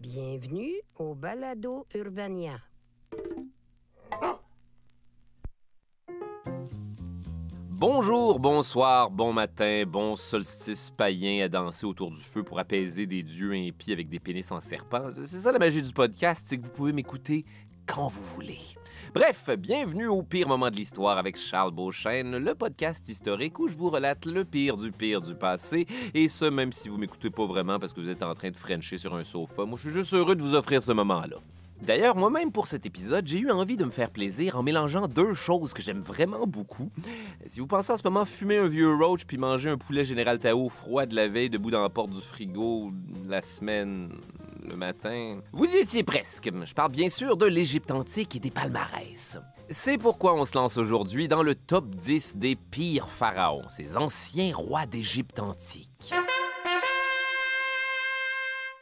Bienvenue au Balado Urbania. Bonjour, bonsoir, bon matin, bon solstice païen à danser autour du feu pour apaiser des dieux impies avec des pénis en serpent. C'est ça la magie du podcast, c'est que vous pouvez m'écouter quand vous voulez. Bref, bienvenue au pire moment de l'histoire avec Charles Beauchesne, le podcast historique où je vous relate le pire du pire du passé, et ce même si vous m'écoutez pas vraiment parce que vous êtes en train de frencher sur un sofa. Moi, je suis juste heureux de vous offrir ce moment-là. D'ailleurs, moi-même pour cet épisode, j'ai eu envie de me faire plaisir en mélangeant deux choses que j'aime vraiment beaucoup. Si vous pensez à ce moment fumer un vieux roach puis manger un poulet général Tao froid de la veille debout dans la porte du frigo la semaine le matin. Vous y étiez presque. Je parle bien sûr de l'Égypte antique et des palmarès. C'est pourquoi on se lance aujourd'hui dans le top 10 des pires pharaons, ces anciens rois d'Égypte antique.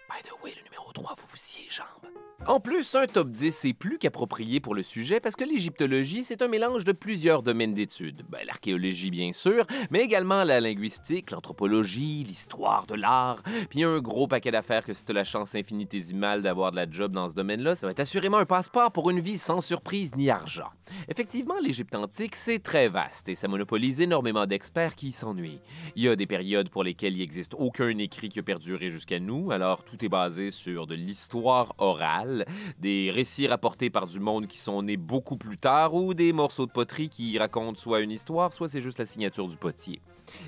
By the way, le numéro 3, vous vous Jean. En plus, un top 10 est plus qu'approprié pour le sujet parce que l'égyptologie, c'est un mélange de plusieurs domaines d'études. Ben, l'archéologie, bien sûr, mais également la linguistique, l'anthropologie, l'histoire de l'art. Puis un gros paquet d'affaires que si la chance infinitésimale d'avoir de la job dans ce domaine-là, ça va être assurément un passeport pour une vie sans surprise ni argent. Effectivement, l'Égypte antique, c'est très vaste et ça monopolise énormément d'experts qui s'ennuient. Il y a des périodes pour lesquelles il n'existe aucun écrit qui a perduré jusqu'à nous, alors tout est basé sur de l'histoire orale des récits rapportés par du monde qui sont nés beaucoup plus tard ou des morceaux de poterie qui racontent soit une histoire, soit c'est juste la signature du potier.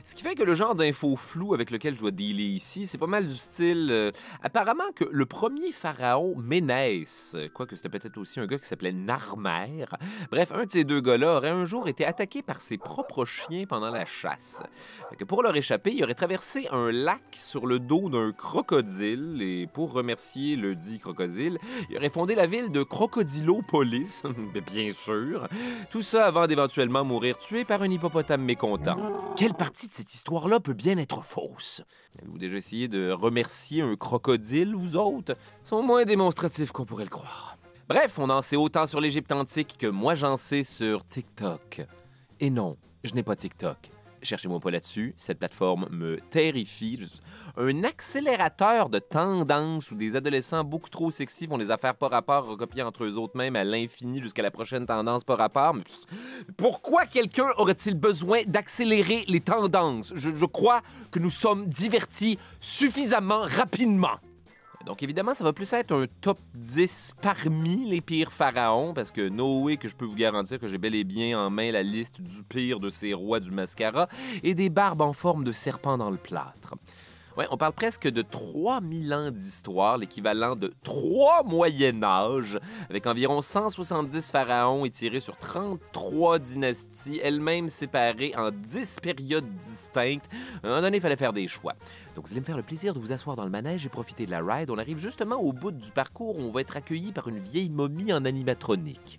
Ce qui fait que le genre d'info flou avec lequel je dois dealer ici, c'est pas mal du style euh, apparemment que le premier pharaon Ménès, quoique c'était peut-être aussi un gars qui s'appelait Narmer, bref, un de ces deux gars-là aurait un jour été attaqué par ses propres chiens pendant la chasse. Que pour leur échapper, il aurait traversé un lac sur le dos d'un crocodile et pour remercier le dit crocodile, il aurait fondé la ville de Crocodilopolis, bien sûr. Tout ça avant d'éventuellement mourir tué par un hippopotame mécontent partie de cette histoire-là peut bien être fausse. avez déjà essayé de remercier un crocodile, vous autres? Ils sont moins démonstratifs qu'on pourrait le croire. Bref, on en sait autant sur l'Égypte antique que moi j'en sais sur TikTok. Et non, je n'ai pas TikTok cherchez-moi pas là-dessus, cette plateforme me terrifie. Un accélérateur de tendances où des adolescents beaucoup trop sexy vont les affaires par rapport, recopier entre eux autres même à l'infini jusqu'à la prochaine tendance par rapport. pourquoi quelqu'un aurait-il besoin d'accélérer les tendances? je crois que nous sommes divertis suffisamment rapidement. Donc évidemment, ça va plus être un top 10 parmi les pires pharaons, parce que Noé, que je peux vous garantir que j'ai bel et bien en main la liste du pire de ces rois du mascara, et des barbes en forme de serpent dans le plâtre. Ouais, on parle presque de 3000 ans d'histoire, l'équivalent de 3 Moyen Âge, avec environ 170 pharaons étirés sur 33 dynasties, elles-mêmes séparées en 10 périodes distinctes. À un moment donné, il fallait faire des choix. Donc, vous allez me faire le plaisir de vous asseoir dans le manège et profiter de la ride. On arrive justement au bout du parcours où on va être accueilli par une vieille momie en animatronique.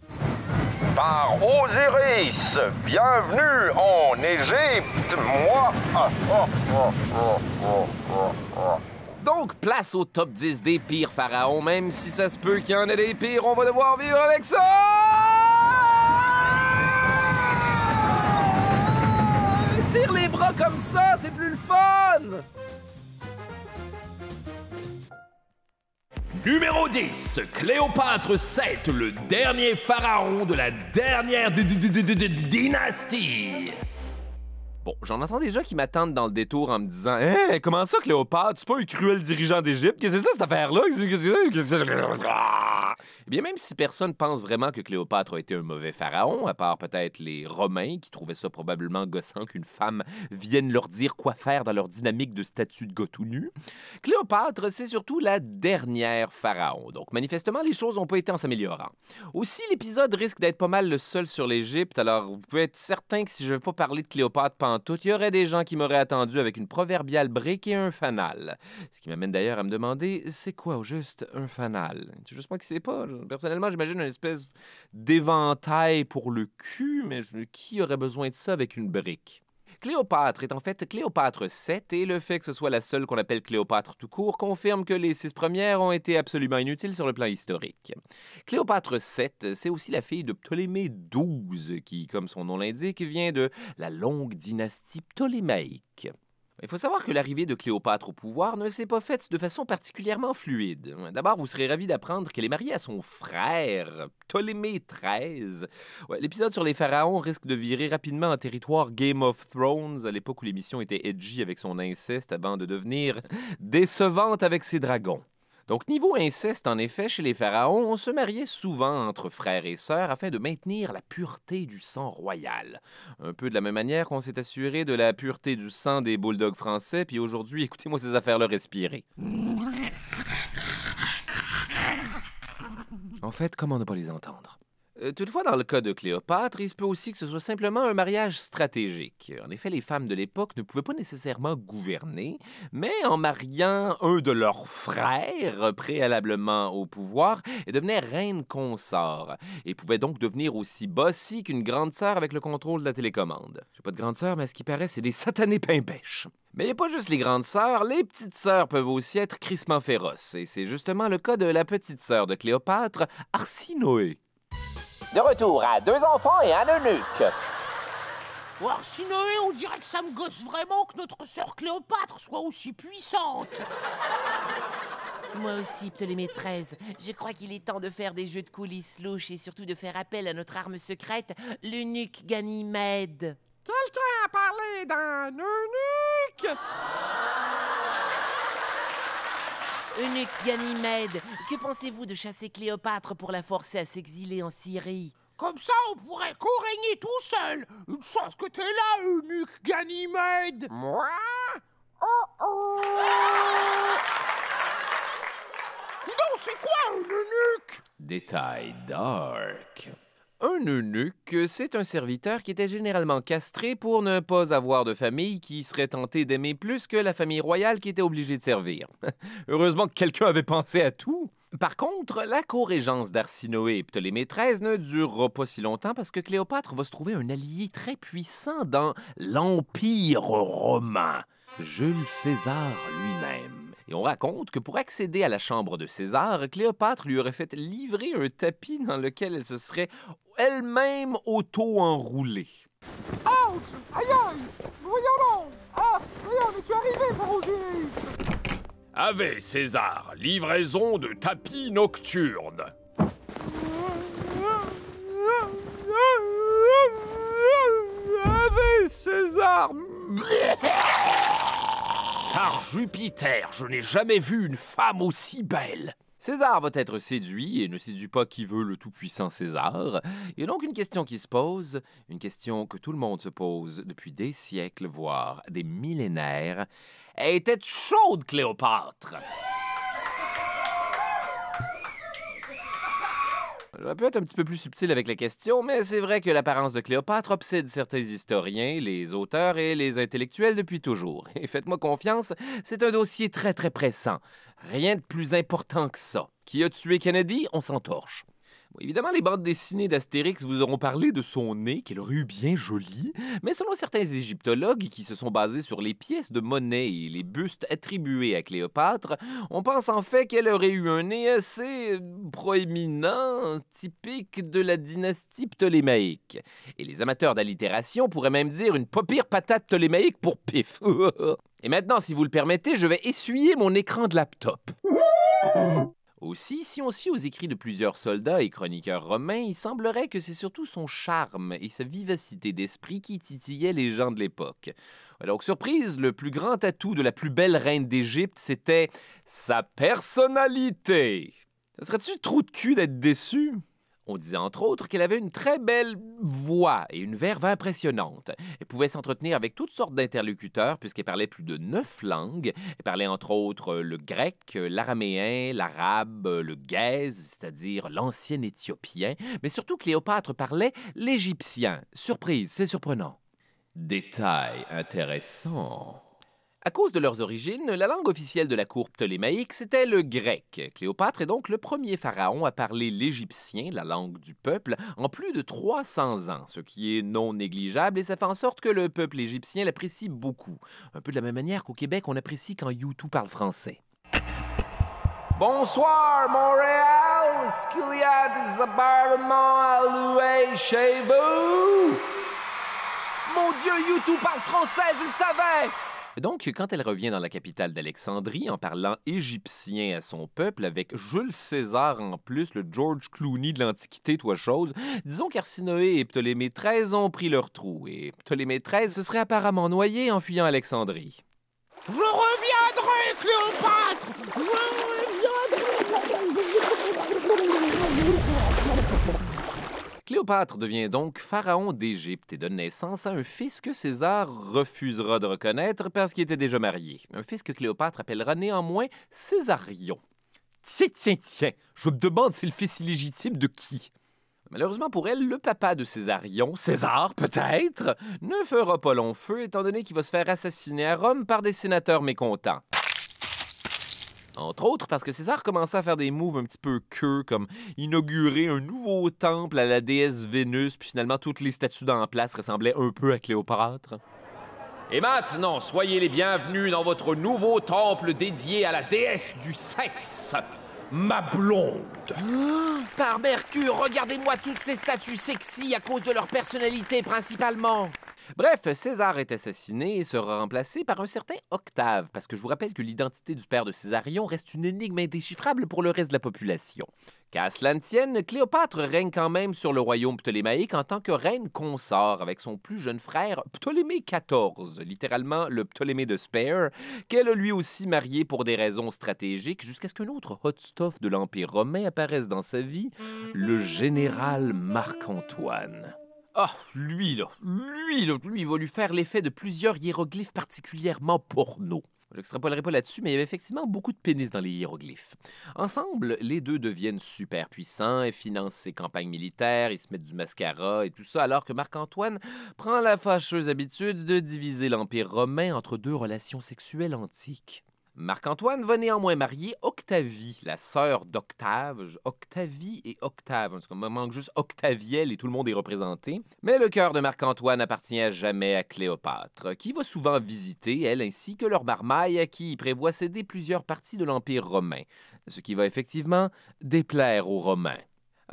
Par Osiris, bienvenue en Égypte, moi. Donc, place au top 10 des pires pharaons, même si ça se peut qu'il y en ait des pires, on va devoir vivre avec ça! Tire les bras comme ça, c'est plus le fun! Numéro 10, Cléopâtre VII, le dernier pharaon de la dernière dynastie. Bon, j'en entends déjà qui m'attendent dans le détour en me disant Hé, hein, comment ça, Cléopâtre C'est pas un cruel dirigeant d'Égypte Qu'est-ce que c'est ça, cette affaire-là Eh bien, même si personne pense vraiment que Cléopâtre a été un mauvais pharaon, à part peut-être les Romains qui trouvaient ça probablement gossant qu'une femme vienne leur dire quoi faire dans leur dynamique de statut de gars nu, Cléopâtre, c'est surtout la dernière pharaon. Donc, manifestement, les choses n'ont pas été en s'améliorant. Aussi, l'épisode risque d'être pas mal le seul sur l'Égypte, alors vous pouvez être certain que si je veux pas parler de Cléopâtre pendant tout il y aurait des gens qui m'auraient attendu avec une proverbiale brique et un fanal. Ce qui m'amène d'ailleurs à me demander, c'est quoi au juste un fanal? C'est juste moi qui sais pas. Personnellement, j'imagine une espèce d'éventail pour le cul, mais qui aurait besoin de ça avec une brique? Cléopâtre est en fait Cléopâtre VII et le fait que ce soit la seule qu'on appelle Cléopâtre tout court confirme que les six premières ont été absolument inutiles sur le plan historique. Cléopâtre VII, c'est aussi la fille de Ptolémée XII qui, comme son nom l'indique, vient de la longue dynastie ptolémaïque. Il faut savoir que l'arrivée de Cléopâtre au pouvoir ne s'est pas faite de façon particulièrement fluide. D'abord, vous serez ravi d'apprendre qu'elle est mariée à son frère, Ptolémée XIII. L'épisode sur les pharaons risque de virer rapidement en territoire Game of Thrones, à l'époque où l'émission était edgy avec son inceste avant de devenir décevante avec ses dragons. Donc, niveau inceste, en effet, chez les pharaons, on se mariait souvent entre frères et sœurs afin de maintenir la pureté du sang royal. Un peu de la même manière qu'on s'est assuré de la pureté du sang des bulldogs français, puis aujourd'hui, écoutez-moi ces affaires-là respirer. En fait, comment ne pas les entendre euh, toutefois, dans le cas de Cléopâtre, il se peut aussi que ce soit simplement un mariage stratégique. En effet, les femmes de l'époque ne pouvaient pas nécessairement gouverner, mais en mariant un de leurs frères préalablement au pouvoir, elles devenaient reines consorts et pouvaient donc devenir aussi bossy qu'une grande sœur avec le contrôle de la télécommande. J'ai pas de grande sœur, mais ce qui paraît, c'est des satanés pimpèches. Mais il n'y a pas juste les grandes sœurs, les petites sœurs peuvent aussi être crissement féroces, et c'est justement le cas de la petite sœur de Cléopâtre, Arsinoé. De retour à deux enfants et un eunuque. si, Noé, on dirait que ça me gosse vraiment que notre sœur Cléopâtre soit aussi puissante. Moi aussi, Ptolémée 13. Je crois qu'il est temps de faire des jeux de coulisses louches et surtout de faire appel à notre arme secrète, l'eunuque Ganymède. Quelqu'un a parlé d'un eunuque Eunuque Ganymède, que pensez-vous de chasser Cléopâtre pour la forcer à s'exiler en Syrie Comme ça, on pourrait co-régner tout seul Une chance que t'es là, Eunuque Ganymède Moi Oh oh Non, c'est quoi un eunuque Détail dark un eunuque, c'est un serviteur qui était généralement castré pour ne pas avoir de famille qui serait tentée d'aimer plus que la famille royale qui était obligée de servir. Heureusement que quelqu'un avait pensé à tout. Par contre, la co d'Arsinoé et Ptolémée XIII ne durera pas si longtemps parce que Cléopâtre va se trouver un allié très puissant dans l'Empire romain, Jules César lui-même on raconte que pour accéder à la chambre de César, Cléopâtre lui aurait fait livrer un tapis dans lequel elle se serait elle-même auto-enroulée. Ouch! Aïe aïe! Voyons ah, tu es arrivé, Ave César, livraison de tapis nocturne. Ave César! Par Jupiter, je n'ai jamais vu une femme aussi belle. César va être séduit et ne séduit pas qui veut le tout-puissant César. Il y a donc une question qui se pose, une question que tout le monde se pose depuis des siècles, voire des millénaires. est Est-elle chaude, Cléopâtre? J'aurais pu être un petit peu plus subtil avec la question, mais c'est vrai que l'apparence de Cléopâtre obsède certains historiens, les auteurs et les intellectuels depuis toujours. Et faites-moi confiance, c'est un dossier très très pressant. Rien de plus important que ça. Qui a tué Kennedy, on s'entorche. Évidemment, les bandes dessinées d'Astérix vous auront parlé de son nez, qu'elle aurait eu bien joli, mais selon certains égyptologues qui se sont basés sur les pièces de monnaie et les bustes attribués à Cléopâtre, on pense en fait qu'elle aurait eu un nez assez euh, proéminent, typique de la dynastie ptolémaïque. Et les amateurs d'allitération pourraient même dire une paupière patate ptolémaïque pour pif. et maintenant, si vous le permettez, je vais essuyer mon écran de laptop. Aussi, si on suit aux écrits de plusieurs soldats et chroniqueurs romains, il semblerait que c'est surtout son charme et sa vivacité d'esprit qui titillaient les gens de l'époque. Alors, surprise, le plus grand atout de la plus belle reine d'Égypte, c'était sa personnalité. Ça serait-tu trop de cul d'être déçu? On disait entre autres qu'elle avait une très belle voix et une verve impressionnante. Elle pouvait s'entretenir avec toutes sortes d'interlocuteurs puisqu'elle parlait plus de neuf langues. Elle parlait entre autres euh, le grec, euh, l'araméen, l'arabe, euh, le gaze, c'est-à-dire l'ancien éthiopien, mais surtout Cléopâtre parlait l'égyptien. Surprise, c'est surprenant. Détail intéressant. À cause de leurs origines, la langue officielle de la cour ptolémaïque, c'était le grec. Cléopâtre est donc le premier pharaon à parler l'égyptien, la langue du peuple, en plus de 300 ans, ce qui est non négligeable et ça fait en sorte que le peuple égyptien l'apprécie beaucoup. Un peu de la même manière qu'au Québec, on apprécie quand YouTube parle français. Bonsoir, Montréal! Est-ce vous? Mon Dieu, YouTube parle français, je le savais! Donc, quand elle revient dans la capitale d'Alexandrie en parlant égyptien à son peuple, avec Jules César en plus, le George Clooney de l'Antiquité, toi chose, disons qu'Arsinoé et Ptolémée XIII ont pris leur trou, et Ptolémée XIII se serait apparemment noyé en fuyant Alexandrie. Je reviendrai, Cléopâtre! Cléopâtre devient donc pharaon d'Égypte et donne naissance à un fils que César refusera de reconnaître parce qu'il était déjà marié. Un fils que Cléopâtre appellera néanmoins Césarion. Tiens, tiens, tiens, je me demande si le fils illégitime de qui? Malheureusement pour elle, le papa de Césarion, César peut-être, ne fera pas long feu étant donné qu'il va se faire assassiner à Rome par des sénateurs mécontents. Entre autres parce que César commençait à faire des moves un petit peu que comme inaugurer un nouveau temple à la déesse Vénus, puis finalement toutes les statues dans la place ressemblaient un peu à Cléopâtre. Et maintenant, soyez les bienvenus dans votre nouveau temple dédié à la déesse du sexe, ma blonde. par Mercure, regardez-moi toutes ces statues sexy à cause de leur personnalité principalement. Bref, César est assassiné et sera remplacé par un certain Octave, parce que je vous rappelle que l'identité du père de Césarion reste une énigme indéchiffrable pour le reste de la population. Qu'à cela ne tienne, Cléopâtre règne quand même sur le royaume ptolémaïque en tant que reine consort avec son plus jeune frère Ptolémée XIV, littéralement le Ptolémée de Spare, qu'elle a lui aussi marié pour des raisons stratégiques jusqu'à ce qu'un autre hot stuff de l'Empire romain apparaisse dans sa vie, le général Marc-Antoine. Ah, lui, là, lui, là, lui, il va lui faire l'effet de plusieurs hiéroglyphes particulièrement porno. Je pas là-dessus, mais il y avait effectivement beaucoup de pénis dans les hiéroglyphes. Ensemble, les deux deviennent super puissants et financent ses campagnes militaires, ils se mettent du mascara et tout ça, alors que Marc-Antoine prend la fâcheuse habitude de diviser l'Empire romain entre deux relations sexuelles antiques. Marc-Antoine va néanmoins marier Octavie, la sœur d'Octave. Octavie et Octave. En ce manque juste Octavielle et tout le monde est représenté. Mais le cœur de Marc-Antoine appartient jamais à Cléopâtre, qui va souvent visiter, elle ainsi que leur marmaille, à qui il prévoit céder plusieurs parties de l'Empire romain, ce qui va effectivement déplaire aux Romains.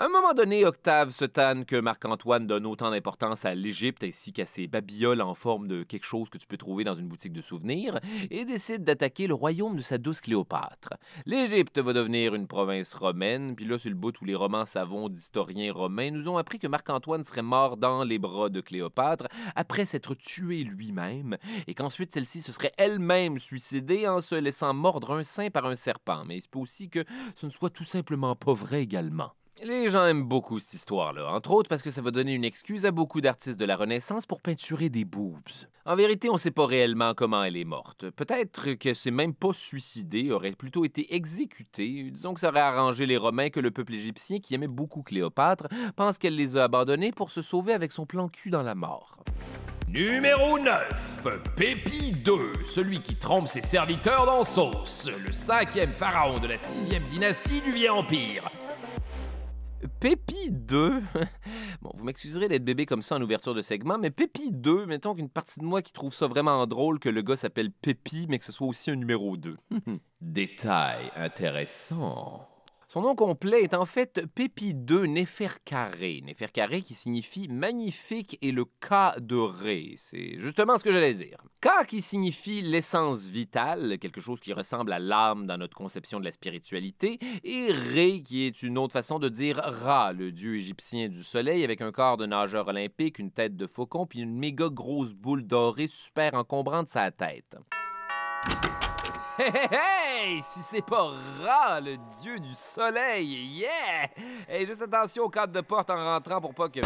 À un moment donné, Octave se tanne que Marc-Antoine donne autant d'importance à l'Égypte ainsi qu'à ses babioles en forme de quelque chose que tu peux trouver dans une boutique de souvenirs et décide d'attaquer le royaume de sa douce Cléopâtre. L'Égypte va devenir une province romaine, puis là, sur le bout, où les romans savants d'historiens romains nous ont appris que Marc-Antoine serait mort dans les bras de Cléopâtre après s'être tué lui-même et qu'ensuite celle-ci se serait elle-même suicidée en se laissant mordre un sein par un serpent. Mais il se peut aussi que ce ne soit tout simplement pas vrai également. Les gens aiment beaucoup cette histoire-là, entre autres parce que ça va donner une excuse à beaucoup d'artistes de la Renaissance pour peinturer des boobs. En vérité, on ne sait pas réellement comment elle est morte. Peut-être que s'est même pas suicidée, aurait plutôt été exécutée. Disons que ça aurait arrangé les Romains que le peuple égyptien, qui aimait beaucoup Cléopâtre, pense qu'elle les a abandonnés pour se sauver avec son plan cul dans la mort. Numéro 9. Pépi II, celui qui trompe ses serviteurs dans sauce, le cinquième pharaon de la sixième dynastie du Vieux Empire. Pépi 2, bon, vous m'excuserez d'être bébé comme ça en ouverture de segment, mais Pépi 2, mettons qu'une partie de moi qui trouve ça vraiment drôle que le gars s'appelle Pépi, mais que ce soit aussi un numéro 2. Détail intéressant. Son nom complet est en fait Pépi II Néfercaré. Néfercaré qui signifie magnifique et le K de Ré. C'est justement ce que j'allais dire. K qui signifie l'essence vitale, quelque chose qui ressemble à l'âme dans notre conception de la spiritualité, et Ré qui est une autre façon de dire Ra, le dieu égyptien du soleil avec un corps de nageur olympique, une tête de faucon puis une méga grosse boule dorée super encombrante sa tête. Hey, hey, hey! Si c'est pas Ra, le dieu du soleil! Yeah! Et juste attention aux cadre de porte en rentrant pour pas que...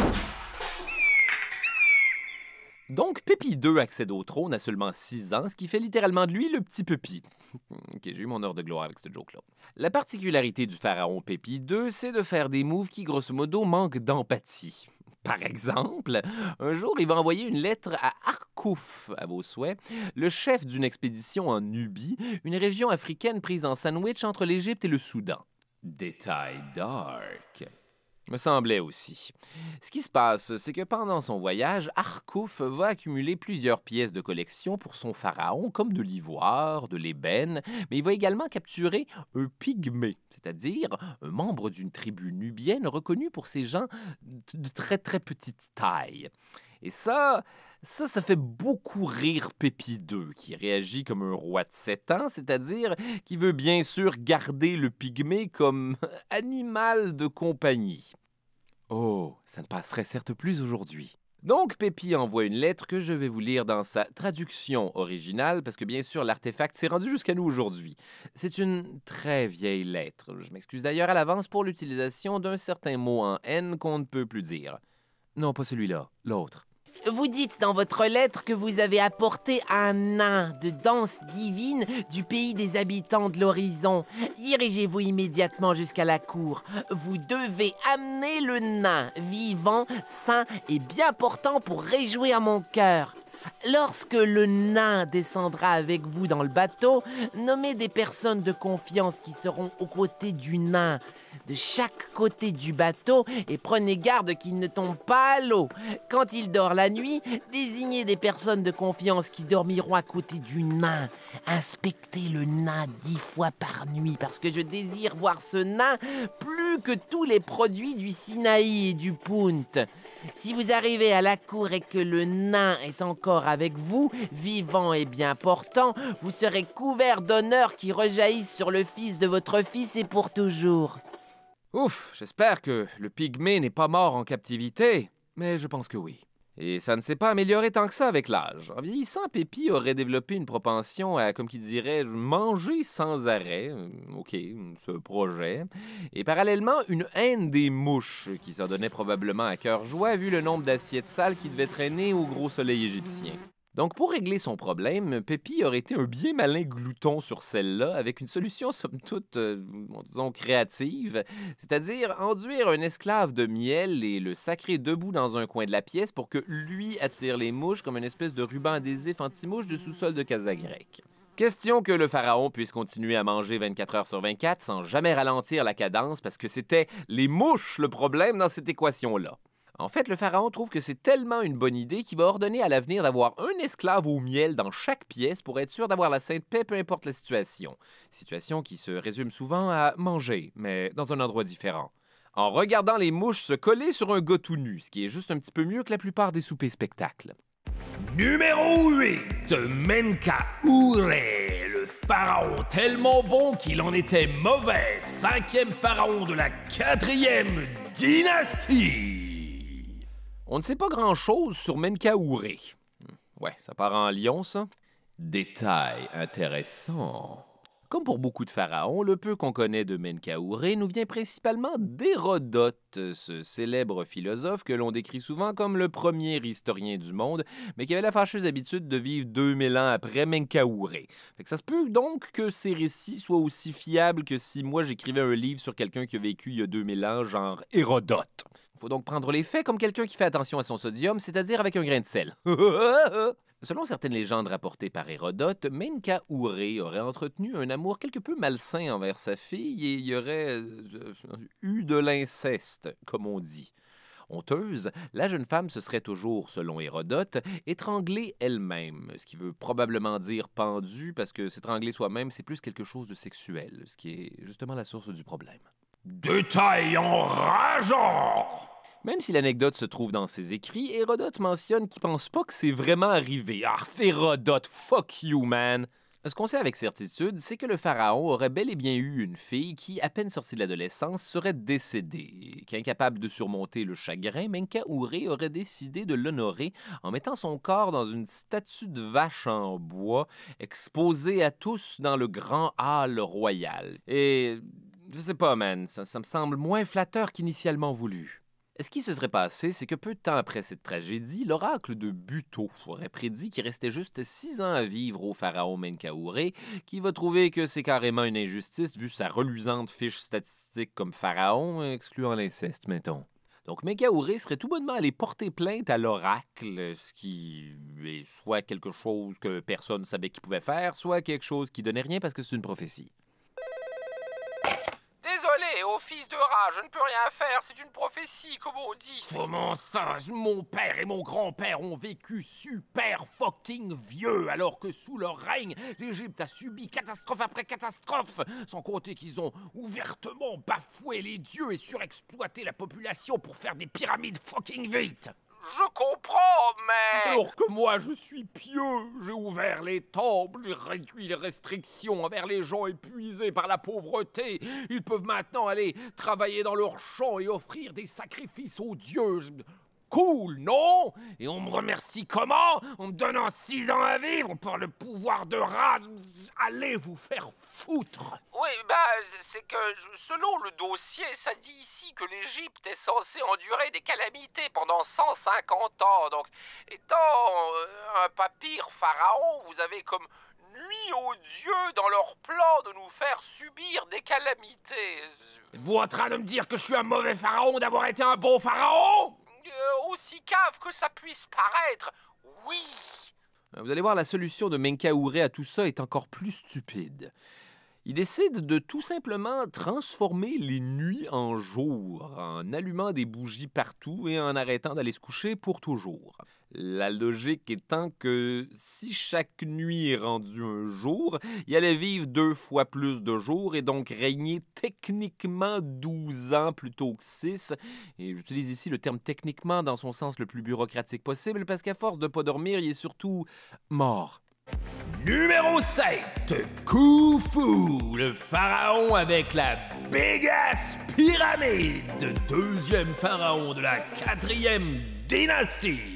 Donc, Pépi 2 accède au trône à seulement 6 ans, ce qui fait littéralement de lui le petit Pépi. ok, j'ai eu mon heure de gloire avec ce joke-là. La particularité du pharaon Pépi 2, c'est de faire des moves qui, grosso modo, manquent d'empathie. Par exemple, un jour, il va envoyer une lettre à Arkouf, à vos souhaits, le chef d'une expédition en Nubie, une région africaine prise en sandwich entre l'Égypte et le Soudan. Détail dark. Me semblait aussi. Ce qui se passe, c'est que pendant son voyage, Arkouf va accumuler plusieurs pièces de collection pour son pharaon, comme de l'ivoire, de l'ébène, mais il va également capturer un pygmée, c'est-à-dire un membre d'une tribu nubienne reconnue pour ses gens de très très petite taille. Et ça, ça, ça fait beaucoup rire Pépi 2, qui réagit comme un roi de 7 ans, c'est-à-dire qui veut bien sûr garder le pygmée comme animal de compagnie. Oh, ça ne passerait certes plus aujourd'hui. Donc, Pépi envoie une lettre que je vais vous lire dans sa traduction originale, parce que bien sûr, l'artefact s'est rendu jusqu'à nous aujourd'hui. C'est une très vieille lettre. Je m'excuse d'ailleurs à l'avance pour l'utilisation d'un certain mot en N qu'on ne peut plus dire. Non, pas celui-là, l'autre. Vous dites dans votre lettre que vous avez apporté un nain de danse divine du pays des habitants de l'horizon. Dirigez-vous immédiatement jusqu'à la cour. Vous devez amener le nain, vivant, sain et bien portant pour réjouir mon cœur. Lorsque le nain descendra avec vous dans le bateau, nommez des personnes de confiance qui seront aux côtés du nain de chaque côté du bateau et prenez garde qu'il ne tombe pas à l'eau. Quand il dort la nuit, désignez des personnes de confiance qui dormiront à côté du nain. Inspectez le nain dix fois par nuit parce que je désire voir ce nain plus que tous les produits du Sinaï et du Punt. Si vous arrivez à la cour et que le nain est encore avec vous, vivant et bien portant, vous serez couvert d'honneur qui rejaillissent sur le fils de votre fils et pour toujours. Ouf, j'espère que le pygmée n'est pas mort en captivité, mais je pense que oui. Et ça ne s'est pas amélioré tant que ça avec l'âge. En vieillissant, Pépi aurait développé une propension à, comme qui dirait, manger sans arrêt. Euh, OK, ce projet. Et parallèlement, une haine des mouches, qui s'en donnait probablement à cœur joie vu le nombre d'assiettes sales qui devaient traîner au gros soleil égyptien. Donc, pour régler son problème, Pépi aurait été un bien malin glouton sur celle-là, avec une solution somme toute, euh, disons, créative, c'est-à-dire enduire un esclave de miel et le sacrer debout dans un coin de la pièce pour que lui attire les mouches comme une espèce de ruban adhésif anti-mouche du sous-sol de Casa Grecque. Question que le pharaon puisse continuer à manger 24 heures sur 24 sans jamais ralentir la cadence parce que c'était les mouches le problème dans cette équation-là. En fait, le pharaon trouve que c'est tellement une bonne idée qu'il va ordonner à l'avenir d'avoir un esclave au miel dans chaque pièce pour être sûr d'avoir la sainte paix, peu importe la situation. Situation qui se résume souvent à manger, mais dans un endroit différent. En regardant les mouches se coller sur un gâteau nu, ce qui est juste un petit peu mieux que la plupart des soupers spectacles. Numéro 8, Menka le pharaon tellement bon qu'il en était mauvais, cinquième pharaon de la quatrième dynastie. On ne sait pas grand-chose sur Menkaouré. Hmm, ouais, ça part en lion, ça. Détail intéressant. Comme pour beaucoup de pharaons, le peu qu'on connaît de Menkaouré nous vient principalement d'Hérodote, ce célèbre philosophe que l'on décrit souvent comme le premier historien du monde, mais qui avait la fâcheuse habitude de vivre 2000 ans après Menkaouré. ça se peut donc que ces récits soient aussi fiables que si moi j'écrivais un livre sur quelqu'un qui a vécu il y a 2000 ans, genre Hérodote. Il faut donc prendre les faits comme quelqu'un qui fait attention à son sodium, c'est-à-dire avec un grain de sel. Selon certaines légendes rapportées par Hérodote, Menka Ouré aurait entretenu un amour quelque peu malsain envers sa fille et y aurait euh, eu de l'inceste, comme on dit. Honteuse, la jeune femme se serait toujours, selon Hérodote, étranglée elle-même, ce qui veut probablement dire pendue, parce que s'étrangler soi-même, c'est plus quelque chose de sexuel, ce qui est justement la source du problème. Détail enrageant même si l'anecdote se trouve dans ses écrits, Hérodote mentionne qu'il pense pas que c'est vraiment arrivé. Ah, Hérodote, fuck you, man! Ce qu'on sait avec certitude, c'est que le pharaon aurait bel et bien eu une fille qui, à peine sortie de l'adolescence, serait décédée, qu'incapable de surmonter le chagrin, Menkaouré aurait décidé de l'honorer en mettant son corps dans une statue de vache en bois, exposée à tous dans le grand hall royal. Et... je sais pas, man, ça me semble moins flatteur qu'initialement voulu. Ce qui se serait passé, c'est que peu de temps après cette tragédie, l'oracle de Buto aurait prédit qu'il restait juste six ans à vivre au pharaon Menkaouré, qui va trouver que c'est carrément une injustice vu sa reluisante fiche statistique comme pharaon, excluant l'inceste, mettons. Donc Menkaouré serait tout bonnement allé porter plainte à l'oracle, ce qui est soit quelque chose que personne ne savait qu'il pouvait faire, soit quelque chose qui donnait rien parce que c'est une prophétie fils de rat, je ne peux rien faire, c'est une prophétie, comme on dit. Comment ça Mon père et mon grand-père ont vécu super fucking vieux, alors que sous leur règne, l'Égypte a subi catastrophe après catastrophe, sans compter qu'ils ont ouvertement bafoué les dieux et surexploité la population pour faire des pyramides fucking vite. Je comprends, mais... Alors que moi, je suis pieux, j'ai ouvert les temples, j'ai réduit les restrictions envers les gens épuisés par la pauvreté. Ils peuvent maintenant aller travailler dans leurs champs et offrir des sacrifices aux dieux cool, non Et on me remercie comment En me donnant six ans à vivre pour le pouvoir de race. Allez vous faire foutre Oui, bah, c'est que selon le dossier, ça dit ici que l'Égypte est censée endurer des calamités pendant 150 ans. Donc, étant euh, un papyre pharaon, vous avez comme nuit aux dieux dans leur plan de nous faire subir des calamités. Êtes-vous en train de me dire que je suis un mauvais pharaon d'avoir été un bon pharaon euh, aussi cave que ça puisse paraître, oui. Euh, vous allez voir, la solution de Menkaouré à tout ça est encore plus stupide. Il décide de tout simplement transformer les nuits en jours, en allumant des bougies partout et en arrêtant d'aller se coucher pour toujours. La logique étant que si chaque nuit est rendue un jour, il allait vivre deux fois plus de jours et donc régner techniquement 12 ans plutôt que 6. Et j'utilise ici le terme techniquement dans son sens le plus bureaucratique possible parce qu'à force de pas dormir, il est surtout mort. Numéro 7, Khufu, le pharaon avec la big pyramide, pyramide, deuxième pharaon de la quatrième dynastie.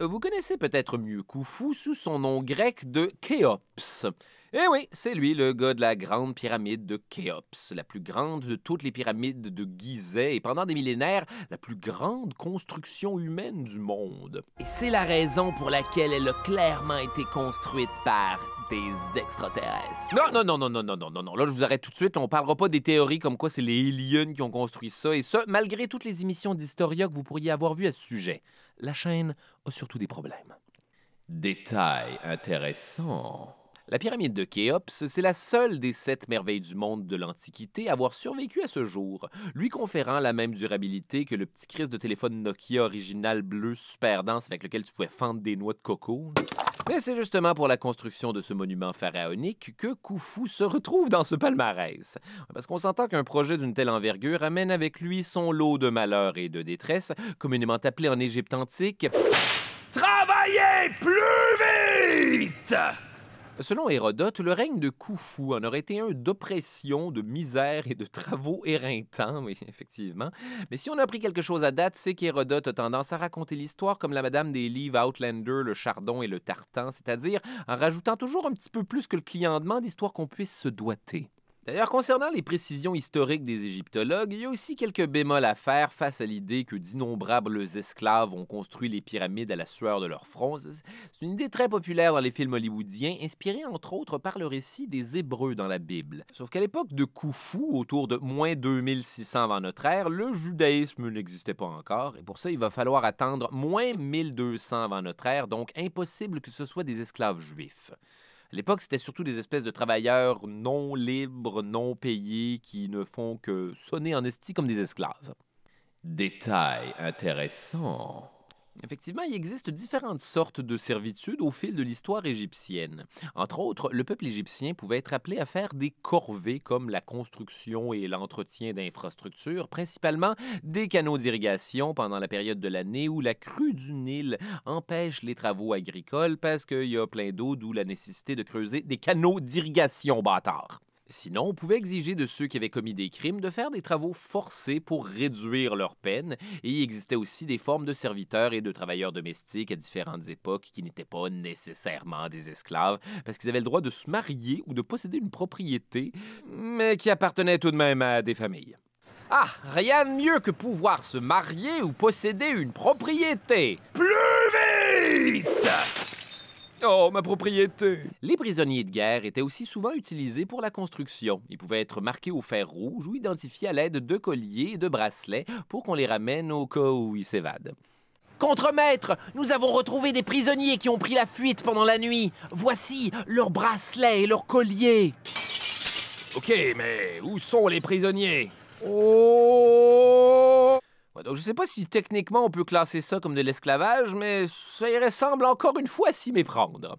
Euh, vous connaissez peut-être mieux Khufu sous son nom grec de Khéops. Eh oui, c'est lui, le gars de la grande pyramide de Khéops, la plus grande de toutes les pyramides de Gizeh et pendant des millénaires, la plus grande construction humaine du monde. Et c'est la raison pour laquelle elle a clairement été construite par des extraterrestres. Non, non, non, non, non, non, non, non, non. Là, je vous arrête tout de suite. On parlera pas des théories comme quoi c'est les aliens qui ont construit ça et ça, malgré toutes les émissions d'Historia que vous pourriez avoir vues à ce sujet la chaîne a surtout des problèmes. Détail intéressant. La pyramide de Khéops, c'est la seule des sept merveilles du monde de l'Antiquité à avoir survécu à ce jour, lui conférant la même durabilité que le petit Christ de téléphone Nokia original bleu super dense avec lequel tu pouvais fendre des noix de coco. Mais c'est justement pour la construction de ce monument pharaonique que Koufou se retrouve dans ce palmarès. Parce qu'on s'entend qu'un projet d'une telle envergure amène avec lui son lot de malheurs et de détresse, communément appelé en Égypte antique Travaillez plus vite! Selon Hérodote, le règne de Koufou en aurait été un d'oppression, de misère et de travaux éreintants, oui, effectivement. Mais si on a appris quelque chose à date, c'est qu'Hérodote a tendance à raconter l'histoire comme la madame des livres Outlander, le Chardon et le Tartan, c'est-à-dire en rajoutant toujours un petit peu plus que le client demande, histoire qu'on puisse se doiter. D'ailleurs, concernant les précisions historiques des égyptologues, il y a aussi quelques bémols à faire face à l'idée que d'innombrables esclaves ont construit les pyramides à la sueur de leur front. C'est une idée très populaire dans les films hollywoodiens, inspirée entre autres par le récit des Hébreux dans la Bible. Sauf qu'à l'époque de Khufu, autour de moins 2600 avant notre ère, le judaïsme n'existait pas encore, et pour ça, il va falloir attendre moins 1200 avant notre ère, donc impossible que ce soit des esclaves juifs. À l'époque, c'était surtout des espèces de travailleurs non libres, non payés, qui ne font que sonner en esti comme des esclaves. Détail intéressant. Effectivement, il existe différentes sortes de servitudes au fil de l'histoire égyptienne. Entre autres, le peuple égyptien pouvait être appelé à faire des corvées comme la construction et l'entretien d'infrastructures, principalement des canaux d'irrigation pendant la période de l'année où la crue du Nil empêche les travaux agricoles parce qu'il y a plein d'eau, d'où la nécessité de creuser des canaux d'irrigation, bâtard. Sinon, on pouvait exiger de ceux qui avaient commis des crimes de faire des travaux forcés pour réduire leur peine, et il existait aussi des formes de serviteurs et de travailleurs domestiques à différentes époques qui n'étaient pas nécessairement des esclaves, parce qu'ils avaient le droit de se marier ou de posséder une propriété, mais qui appartenait tout de même à des familles. Ah, rien de mieux que pouvoir se marier ou posséder une propriété. Plus vite Oh, ma propriété! Les prisonniers de guerre étaient aussi souvent utilisés pour la construction. Ils pouvaient être marqués au fer rouge ou identifiés à l'aide de colliers et de bracelets pour qu'on les ramène au cas où ils s'évadent. Contremaître, nous avons retrouvé des prisonniers qui ont pris la fuite pendant la nuit. Voici leurs bracelets et leurs colliers. OK, mais où sont les prisonniers? Oh! donc je ne sais pas si techniquement on peut classer ça comme de l'esclavage, mais ça y ressemble encore une fois à s'y méprendre.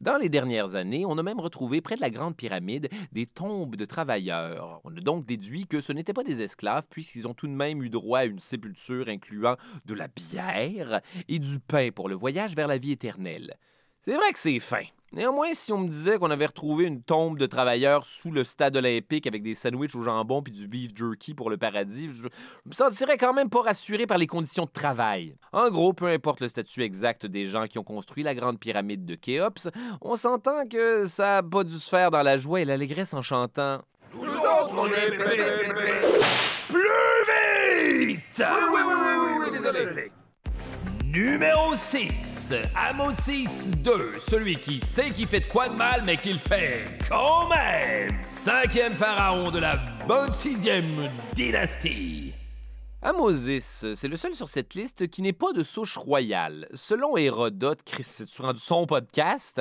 Dans les dernières années, on a même retrouvé près de la Grande Pyramide des tombes de travailleurs. On a donc déduit que ce n'étaient pas des esclaves, puisqu'ils ont tout de même eu droit à une sépulture incluant de la bière et du pain pour le voyage vers la vie éternelle. C'est vrai que c'est fin. Néanmoins, si on me disait qu'on avait retrouvé une tombe de travailleurs sous le stade olympique avec des sandwichs au jambon puis du beef jerky pour le paradis, je, me sentirais quand même pas rassuré par les conditions de travail. En gros, peu importe le statut exact des gens qui ont construit la grande pyramide de Khéops, on s'entend que ça a pas dû se faire dans la joie et l'allégresse en chantant désolé. Numéro 6, Amosis 2, celui qui sait qu'il fait de quoi de mal, mais qu'il fait quand même. Cinquième pharaon de la bonne sixième dynastie. Amosis, c'est le seul sur cette liste qui n'est pas de souche royale. Selon Hérodote, rendu son podcast,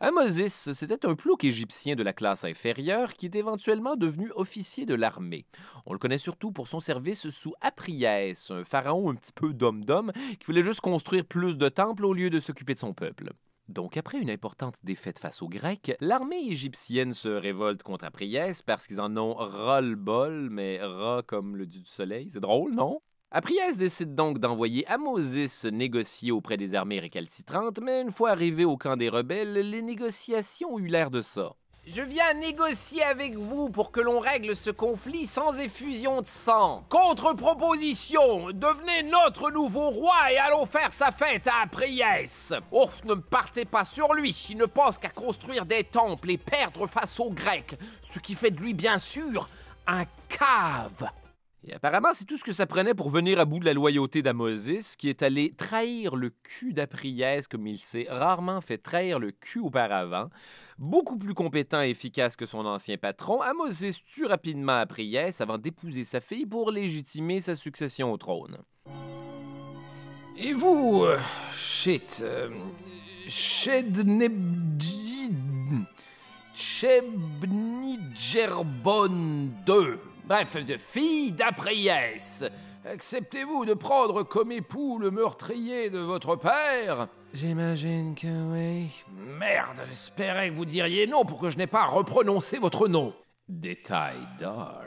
Amosis, c'était un plouc égyptien de la classe inférieure qui est éventuellement devenu officier de l'armée. On le connaît surtout pour son service sous Apriès, un pharaon un petit peu d'homme d'homme qui voulait juste construire plus de temples au lieu de s'occuper de son peuple. Donc, après une importante défaite face aux Grecs, l'armée égyptienne se révolte contre Apriès parce qu'ils en ont ras-le-bol, mais ras comme le dieu du soleil. C'est drôle, non? Apriès décide donc d'envoyer Amosis négocier auprès des armées récalcitrantes, mais une fois arrivé au camp des rebelles, les négociations ont eu l'air de ça. Je viens négocier avec vous pour que l'on règle ce conflit sans effusion de sang. Contre-proposition, devenez notre nouveau roi et allons faire sa fête à Priès. Ours, ne partez pas sur lui, il ne pense qu'à construire des temples et perdre face aux Grecs, ce qui fait de lui bien sûr un cave. Et apparemment, c'est tout ce que ça prenait pour venir à bout de la loyauté d'Amosis, qui est allé trahir le cul d'Apriès comme il s'est rarement fait trahir le cul auparavant. Beaucoup plus compétent et efficace que son ancien patron, Amosis tue rapidement Apriès avant d'épouser sa fille pour légitimer sa succession au trône. Et vous, shit, euh, 2, Bref, fille d'Apriès, acceptez-vous de prendre comme époux le meurtrier de votre père J'imagine que oui. Merde, j'espérais que vous diriez non pour que je n'ai pas à votre nom. Détail d'or.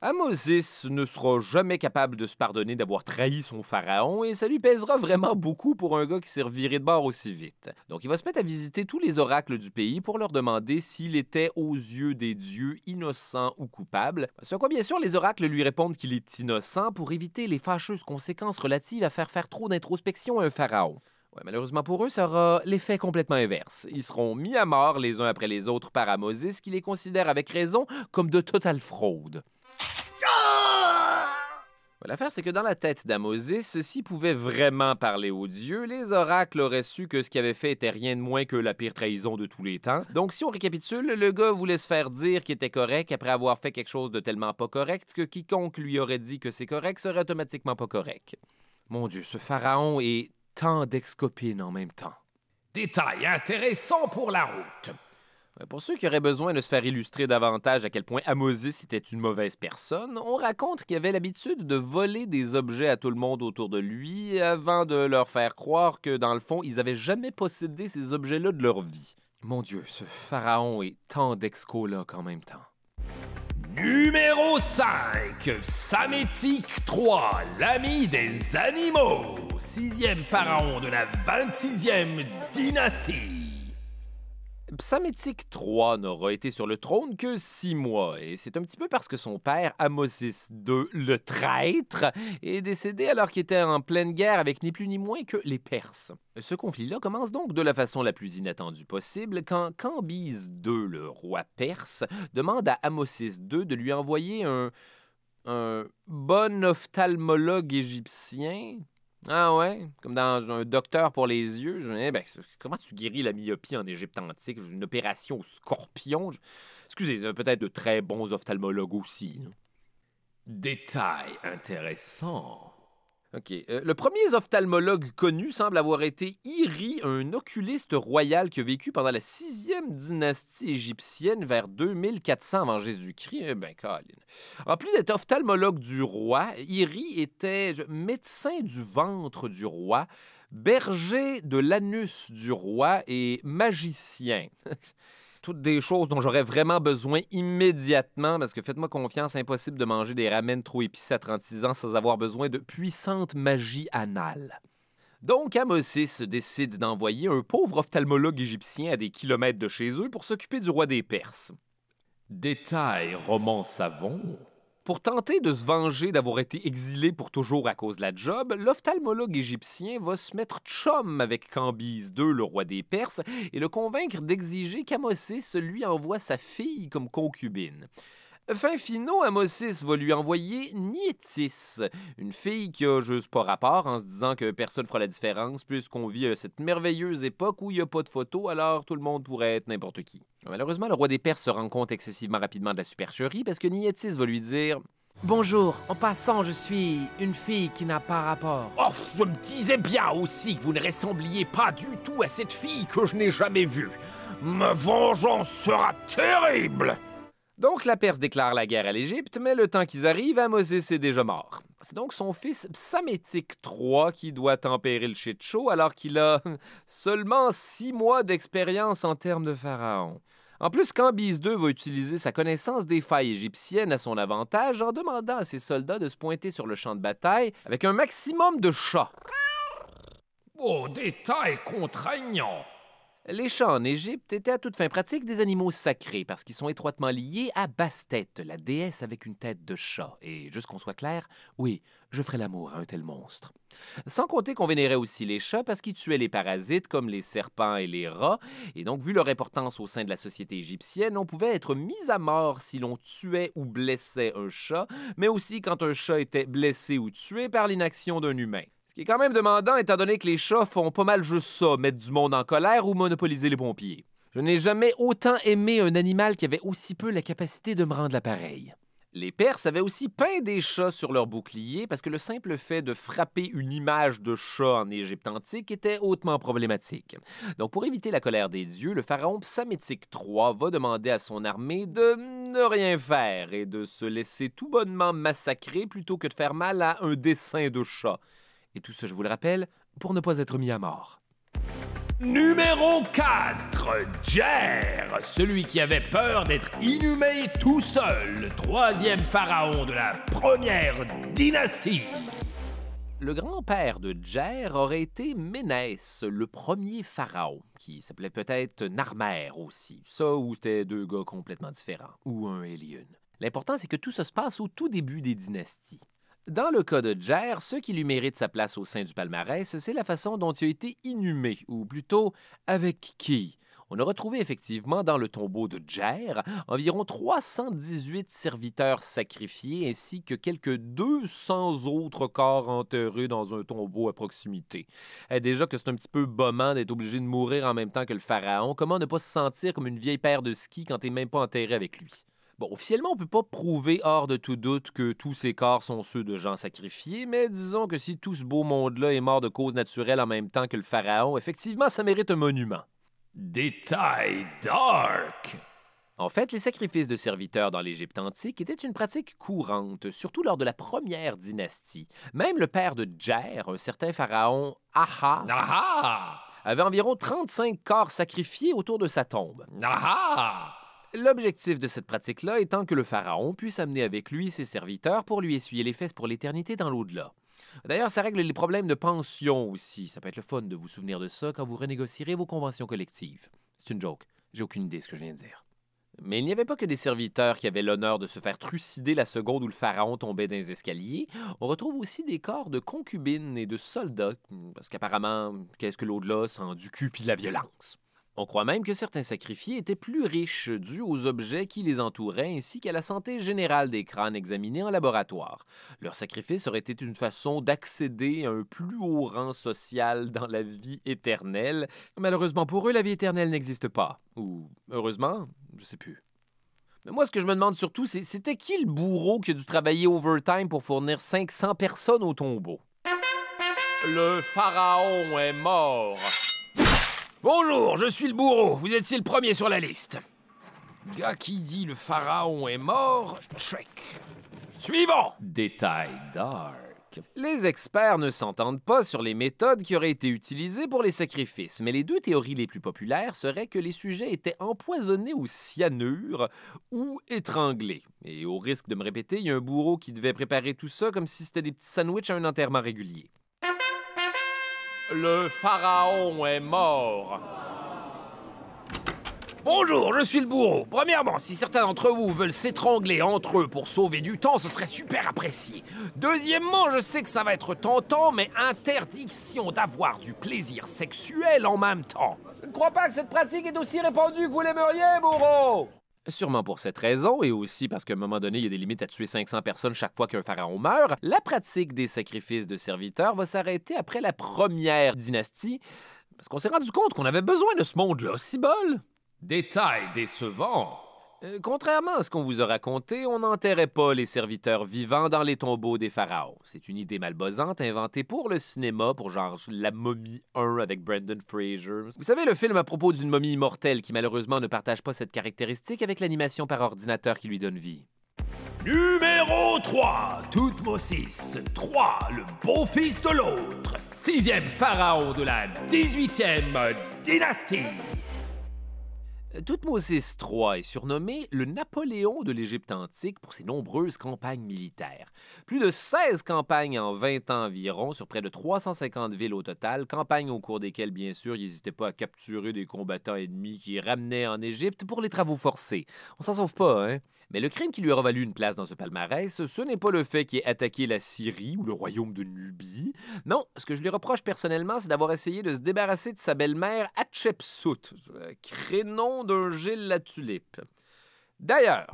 Amosis ne sera jamais capable de se pardonner d'avoir trahi son pharaon et ça lui pèsera vraiment beaucoup pour un gars qui s'est reviré de bord aussi vite. Donc il va se mettre à visiter tous les oracles du pays pour leur demander s'il était aux yeux des dieux innocent ou coupable. Ce quoi bien sûr les oracles lui répondent qu'il est innocent pour éviter les fâcheuses conséquences relatives à faire faire trop d'introspection à un pharaon. malheureusement pour eux, ça aura l'effet complètement inverse. Ils seront mis à mort les uns après les autres par Amosis qui les considère avec raison comme de totales fraudes. L'affaire, c'est que dans la tête d'Amosis, s'il pouvait vraiment parler aux dieux. Les oracles auraient su que ce qu'il avait fait était rien de moins que la pire trahison de tous les temps. Donc, si on récapitule, le gars voulait se faire dire qu'il était correct après avoir fait quelque chose de tellement pas correct que quiconque lui aurait dit que c'est correct serait automatiquement pas correct. Mon Dieu, ce pharaon est tant d'ex-copines en même temps. Détail intéressant pour la route. Ben, pour ceux qui auraient besoin de se faire illustrer davantage à quel point Amosis était une mauvaise personne, on raconte qu'il avait l'habitude de voler des objets à tout le monde autour de lui avant de leur faire croire que, dans le fond, ils n'avaient jamais possédé ces objets-là de leur vie. Mon Dieu, ce pharaon est tant d'exco là même temps. Numéro 5, Samétique 3, l'ami des animaux, sixième pharaon de la 26e dynastie. Psamétique III n'aura été sur le trône que six mois, et c'est un petit peu parce que son père, Amosis II, le traître, est décédé alors qu'il était en pleine guerre avec ni plus ni moins que les Perses. Ce conflit-là commence donc de la façon la plus inattendue possible quand Cambyse II, le roi perse, demande à Amosis II de lui envoyer un. un bon ophtalmologue égyptien ah ouais? Comme dans un docteur pour les yeux. Eh ben, comment tu guéris la myopie en Égypte antique? Une opération au scorpion? excusez Excusez, peut-être de très bons ophtalmologues aussi. Détail intéressant. Euh, le premier ophtalmologue connu semble avoir été Iri, un oculiste royal qui a vécu pendant la sixième dynastie égyptienne vers 2400 avant Jésus-Christ. Eh ben, en plus d'être ophtalmologue du roi, Iri était médecin du ventre du roi, berger de l'anus du roi et magicien. toutes des choses dont j'aurais vraiment besoin immédiatement, parce que faites-moi confiance, impossible de manger des ramen trop épicés à 36 ans sans avoir besoin de puissante magie anale. Donc Amosis décide d'envoyer un pauvre ophtalmologue égyptien à des kilomètres de chez eux pour s'occuper du roi des Perses. Détail roman savon, pour tenter de se venger d'avoir été exilé pour toujours à cause de la job, l'ophtalmologue égyptien va se mettre chum avec Cambyse II, le roi des Perses, et le convaincre d'exiger qu'Amosis lui envoie sa fille comme concubine. Fin finaux, Amosis va lui envoyer Nietis, une fille qui a juste pas rapport en se disant que personne fera la différence puisqu'on vit à cette merveilleuse époque où il n'y a pas de photos, alors tout le monde pourrait être n'importe qui. Bah, malheureusement, le roi des Perses se rend compte excessivement rapidement de la supercherie parce que Niétis veut lui dire Bonjour, en passant, je suis une fille qui n'a pas rapport. Oh, je me disais bien aussi que vous ne ressembliez pas du tout à cette fille que je n'ai jamais vue. Ma vengeance sera terrible Donc la Perse déclare la guerre à l'Égypte, mais le temps qu'ils arrivent, Amosès est déjà mort. C'est donc son fils Psamétique III qui doit tempérer le shit alors qu'il a seulement six mois d'expérience en termes de pharaon. En plus, Cambyse II va utiliser sa connaissance des failles égyptiennes à son avantage en demandant à ses soldats de se pointer sur le champ de bataille avec un maximum de chats. Oh, détail contraignant les chats en Égypte étaient à toute fin pratique des animaux sacrés parce qu'ils sont étroitement liés à Bastet, la déesse avec une tête de chat. Et juste qu'on soit clair, oui, je ferai l'amour à un tel monstre. Sans compter qu'on vénérait aussi les chats parce qu'ils tuaient les parasites comme les serpents et les rats, et donc vu leur importance au sein de la société égyptienne, on pouvait être mis à mort si l'on tuait ou blessait un chat, mais aussi quand un chat était blessé ou tué par l'inaction d'un humain qui est quand même demandant étant donné que les chats font pas mal juste ça, mettre du monde en colère ou monopoliser les pompiers. Je n'ai jamais autant aimé un animal qui avait aussi peu la capacité de me rendre l'appareil. Les Perses avaient aussi peint des chats sur leurs boucliers parce que le simple fait de frapper une image de chat en Égypte antique était hautement problématique. Donc pour éviter la colère des dieux, le pharaon Psamétique III va demander à son armée de ne rien faire et de se laisser tout bonnement massacrer plutôt que de faire mal à un dessin de chat. Et tout ce, je vous le rappelle, pour ne pas être mis à mort. Numéro 4, Jer, celui qui avait peur d'être inhumé tout seul, troisième pharaon de la première dynastie. Le grand-père de Jer aurait été Ménès, le premier pharaon, qui s'appelait peut-être Narmer aussi. Ça, ou c'était deux gars complètement différents, ou un et L'important, c'est que tout ça se passe au tout début des dynasties. Dans le cas de Djer, ce qui lui mérite sa place au sein du palmarès, c'est la façon dont il a été inhumé, ou plutôt avec qui. On a retrouvé effectivement dans le tombeau de Djer, environ 318 serviteurs sacrifiés ainsi que quelques 200 autres corps enterrés dans un tombeau à proximité. Et eh, déjà que c'est un petit peu bommant d'être obligé de mourir en même temps que le pharaon, comment ne pas se sentir comme une vieille paire de skis quand t'es même pas enterré avec lui? Bon, officiellement, on ne peut pas prouver hors de tout doute que tous ces corps sont ceux de gens sacrifiés, mais disons que si tout ce beau monde-là est mort de cause naturelle en même temps que le pharaon, effectivement, ça mérite un monument. Détail dark! En fait, les sacrifices de serviteurs dans l'Égypte antique étaient une pratique courante, surtout lors de la première dynastie. Même le père de Djer, un certain pharaon Aha, avait environ 35 corps sacrifiés autour de sa tombe. Aha! L'objectif de cette pratique-là étant que le pharaon puisse amener avec lui ses serviteurs pour lui essuyer les fesses pour l'éternité dans l'au-delà. D'ailleurs, ça règle les problèmes de pension aussi. Ça peut être le fun de vous souvenir de ça quand vous renégocierez vos conventions collectives. C'est une joke. J'ai aucune idée de ce que je viens de dire. Mais il n'y avait pas que des serviteurs qui avaient l'honneur de se faire trucider la seconde où le pharaon tombait dans les escaliers. On retrouve aussi des corps de concubines et de soldats, parce qu'apparemment, qu'est-ce que l'au-delà sans du cul puis de la violence? On croit même que certains sacrifiés étaient plus riches dus aux objets qui les entouraient ainsi qu'à la santé générale des crânes examinés en laboratoire. Leur sacrifice aurait été une façon d'accéder à un plus haut rang social dans la vie éternelle. Malheureusement pour eux, la vie éternelle n'existe pas. Ou heureusement, je sais plus. Mais moi, ce que je me demande surtout, c'est c'était qui le bourreau qui a dû travailler overtime pour fournir 500 personnes au tombeau? Le pharaon est mort. Bonjour, je suis le bourreau. Vous étiez le premier sur la liste. Gars qui dit le pharaon est mort, Check. Suivant Détail dark. Les experts ne s'entendent pas sur les méthodes qui auraient été utilisées pour les sacrifices, mais les deux théories les plus populaires seraient que les sujets étaient empoisonnés au cyanure ou étranglés. Et au risque de me répéter, il y a un bourreau qui devait préparer tout ça comme si c'était des petits sandwichs à un enterrement régulier. Le pharaon est mort. Bonjour, je suis le bourreau. Premièrement, si certains d'entre vous veulent s'étrangler entre eux pour sauver du temps, ce serait super apprécié. Deuxièmement, je sais que ça va être tentant, mais interdiction d'avoir du plaisir sexuel en même temps. Je ne crois pas que cette pratique est aussi répandue que vous l'aimeriez, bourreau. Sûrement pour cette raison, et aussi parce qu'à un moment donné, il y a des limites à tuer 500 personnes chaque fois qu'un pharaon meurt, la pratique des sacrifices de serviteurs va s'arrêter après la première dynastie, parce qu'on s'est rendu compte qu'on avait besoin de ce monde-là, si bol. Détail décevant. Euh, contrairement à ce qu'on vous a raconté, on n'enterrait pas les serviteurs vivants dans les tombeaux des pharaons. C'est une idée malbosante inventée pour le cinéma, pour genre La momie 1 avec Brendan Fraser. Vous savez, le film à propos d'une momie immortelle qui malheureusement ne partage pas cette caractéristique avec l'animation par ordinateur qui lui donne vie. Numéro 3, Toutmosis. 3, le beau-fils de l'autre. Sixième pharaon de la 18e dynastie. Euh, Toutmosis III est surnommé le Napoléon de l'Égypte antique pour ses nombreuses campagnes militaires. Plus de 16 campagnes en 20 ans environ, sur près de 350 villes au total, campagnes au cours desquelles, bien sûr, il n'hésitait pas à capturer des combattants ennemis qui ramenaient en Égypte pour les travaux forcés. On s'en sauve pas, hein? Mais le crime qui lui aura valu une place dans ce palmarès, ce n'est pas le fait qu'il ait attaqué la Syrie ou le royaume de Nubie. Non, ce que je lui reproche personnellement, c'est d'avoir essayé de se débarrasser de sa belle-mère Hatshepsut, euh, crénon d'un gil la tulipe. D'ailleurs,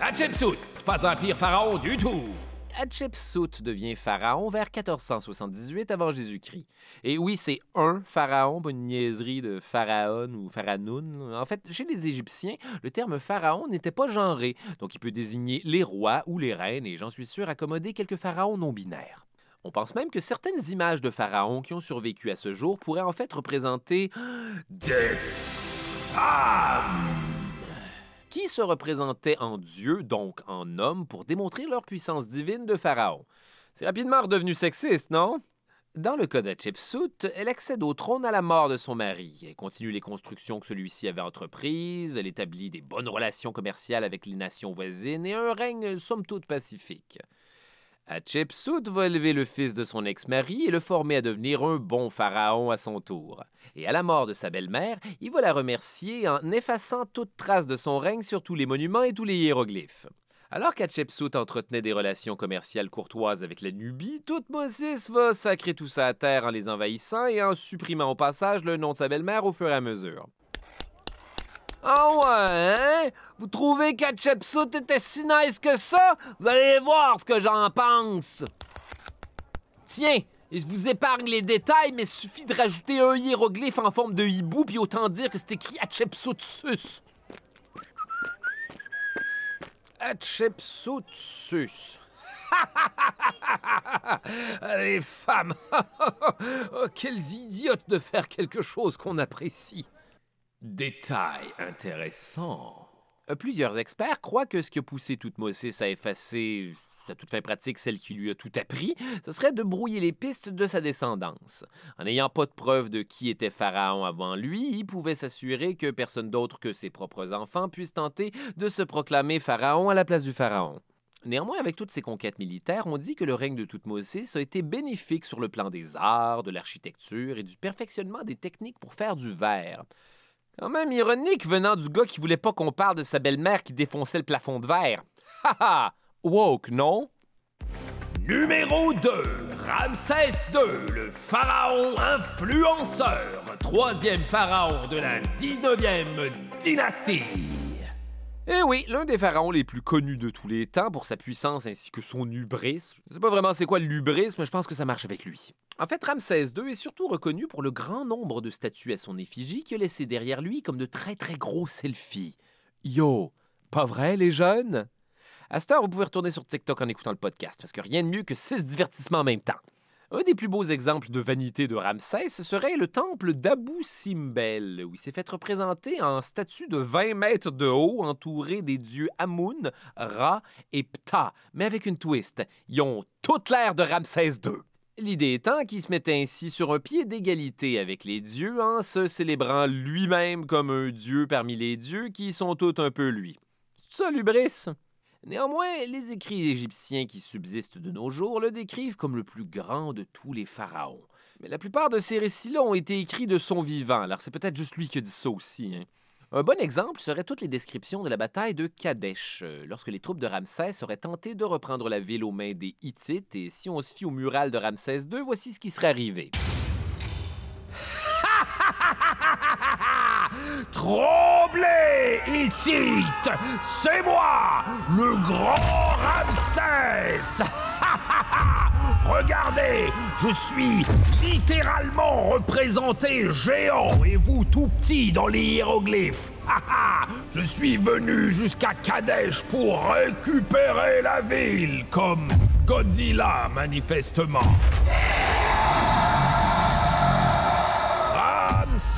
Hatshepsut, pas un pire pharaon du tout. Hatshepsut devient pharaon vers 1478 avant Jésus-Christ. Et oui, c'est un pharaon, pas une niaiserie de pharaon ou pharaonoun. En fait, chez les Égyptiens, le terme pharaon n'était pas genré, donc il peut désigner les rois ou les reines, et j'en suis sûr accommoder quelques pharaons non binaires. On pense même que certaines images de pharaons qui ont survécu à ce jour pourraient en fait représenter des femmes qui se représentaient en Dieu, donc en homme, pour démontrer leur puissance divine de Pharaon. C'est rapidement redevenu sexiste, non? Dans le cas de elle accède au trône à la mort de son mari. Elle continue les constructions que celui-ci avait entreprises, elle établit des bonnes relations commerciales avec les nations voisines et un règne somme toute pacifique. Hatshepsut va élever le fils de son ex-mari et le former à devenir un bon pharaon à son tour. Et à la mort de sa belle-mère, il va la remercier en effaçant toute trace de son règne sur tous les monuments et tous les hiéroglyphes. Alors qu'Hatshepsut entretenait des relations commerciales courtoises avec la Nubie, Toutmosis va sacrer tout ça à terre en les envahissant et en supprimant au passage le nom de sa belle-mère au fur et à mesure. Ah ouais, hein? Vous trouvez qu'Hatshepsut était si nice que ça? Vous allez voir ce que j'en pense. Tiens, je vous épargne les détails, mais suffit de rajouter un hiéroglyphe en forme de hibou, puis autant dire que c'est écrit Hatshepsutsus. Hatshepsutsus. Ah, les femmes! Oh, quelles idiotes de faire quelque chose qu'on apprécie! Détail intéressant. Euh, plusieurs experts croient que ce qui a poussé Toutmosis à effacer à toute fin pratique celle qui lui a tout appris, ce serait de brouiller les pistes de sa descendance. En n'ayant pas de preuve de qui était Pharaon avant lui, il pouvait s'assurer que personne d'autre que ses propres enfants puisse tenter de se proclamer Pharaon à la place du Pharaon. Néanmoins, avec toutes ces conquêtes militaires, on dit que le règne de Toutmosis a été bénéfique sur le plan des arts, de l'architecture et du perfectionnement des techniques pour faire du verre. Quand même ironique venant du gars qui voulait pas qu'on parle de sa belle-mère qui défonçait le plafond de verre. Ha ha! Woke, non? Numéro 2. Ramsès II, le pharaon influenceur, troisième pharaon de la 19e dynastie. Eh oui, l'un des pharaons les plus connus de tous les temps pour sa puissance ainsi que son hubris. Je sais pas vraiment c'est quoi l'hubris, mais je pense que ça marche avec lui. En fait, Ramsès II est surtout reconnu pour le grand nombre de statues à son effigie qu'il a laissées derrière lui comme de très très gros selfies. Yo, pas vrai les jeunes? À cette heure, vous pouvez retourner sur TikTok en écoutant le podcast, parce que rien de mieux que six divertissements en même temps. Un des plus beaux exemples de vanité de Ramsès serait le temple d'Abou Simbel, où il s'est fait représenter en statue de 20 mètres de haut, entouré des dieux Amun, Ra et Ptah, mais avec une twist. Ils ont toute l'air de Ramsès II. L'idée étant qu'il se mettait ainsi sur un pied d'égalité avec les dieux en se célébrant lui-même comme un dieu parmi les dieux qui sont tous un peu lui. C'est Néanmoins, les écrits égyptiens qui subsistent de nos jours le décrivent comme le plus grand de tous les pharaons. Mais la plupart de ces récits-là ont été écrits de son vivant, alors c'est peut-être juste lui qui dit ça aussi. Hein. Un bon exemple serait toutes les descriptions de la bataille de Kadesh, euh, lorsque les troupes de Ramsès auraient tenté de reprendre la ville aux mains des Hittites, et si on se fie au mural de Ramsès II, voici ce qui serait arrivé. Tremblez, Hittite C'est moi, le grand Ramsès Regardez, je suis littéralement représenté géant et vous tout petit dans les hiéroglyphes. je suis venu jusqu'à Kadesh pour récupérer la ville, comme Godzilla manifestement.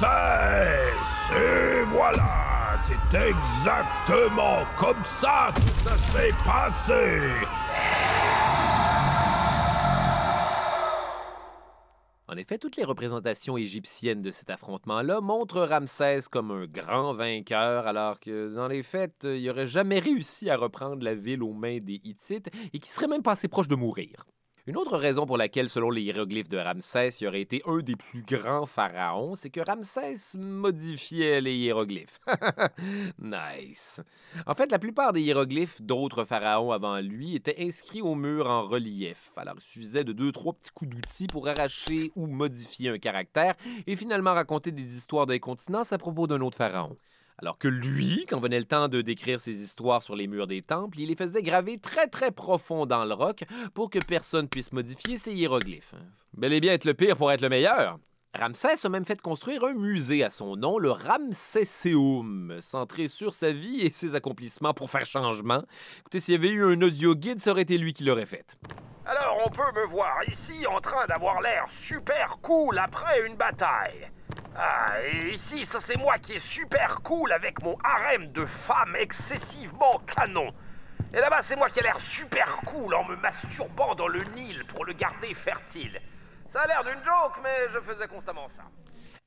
Et voilà, c'est exactement comme ça que ça s'est passé. En effet, toutes les représentations égyptiennes de cet affrontement-là montrent Ramsès comme un grand vainqueur, alors que dans les faits, il n'aurait jamais réussi à reprendre la ville aux mains des Hittites et qui serait même assez proche de mourir. Une autre raison pour laquelle, selon les hiéroglyphes de Ramsès, il aurait été un des plus grands pharaons, c'est que Ramsès modifiait les hiéroglyphes. nice. En fait, la plupart des hiéroglyphes d'autres pharaons avant lui étaient inscrits au mur en relief. Alors, il suffisait de deux, trois petits coups d'outils pour arracher ou modifier un caractère et finalement raconter des histoires d'incontinence à propos d'un autre pharaon. Alors que lui, quand venait le temps de décrire ses histoires sur les murs des temples, il les faisait graver très très profond dans le roc pour que personne puisse modifier ses hiéroglyphes. Bel et bien être le pire pour être le meilleur. Ramsès a même fait construire un musée à son nom, le Ramsesséum, centré sur sa vie et ses accomplissements pour faire changement. Écoutez, s'il y avait eu un audio guide, ça aurait été lui qui l'aurait fait. Alors on peut me voir ici en train d'avoir l'air super cool après une bataille. Ah, et ici, ça c'est moi qui est super cool avec mon harem de femmes excessivement canon. Et là-bas, c'est moi qui a l'air super cool en me masturbant dans le Nil pour le garder fertile. Ça a l'air d'une joke, mais je faisais constamment ça.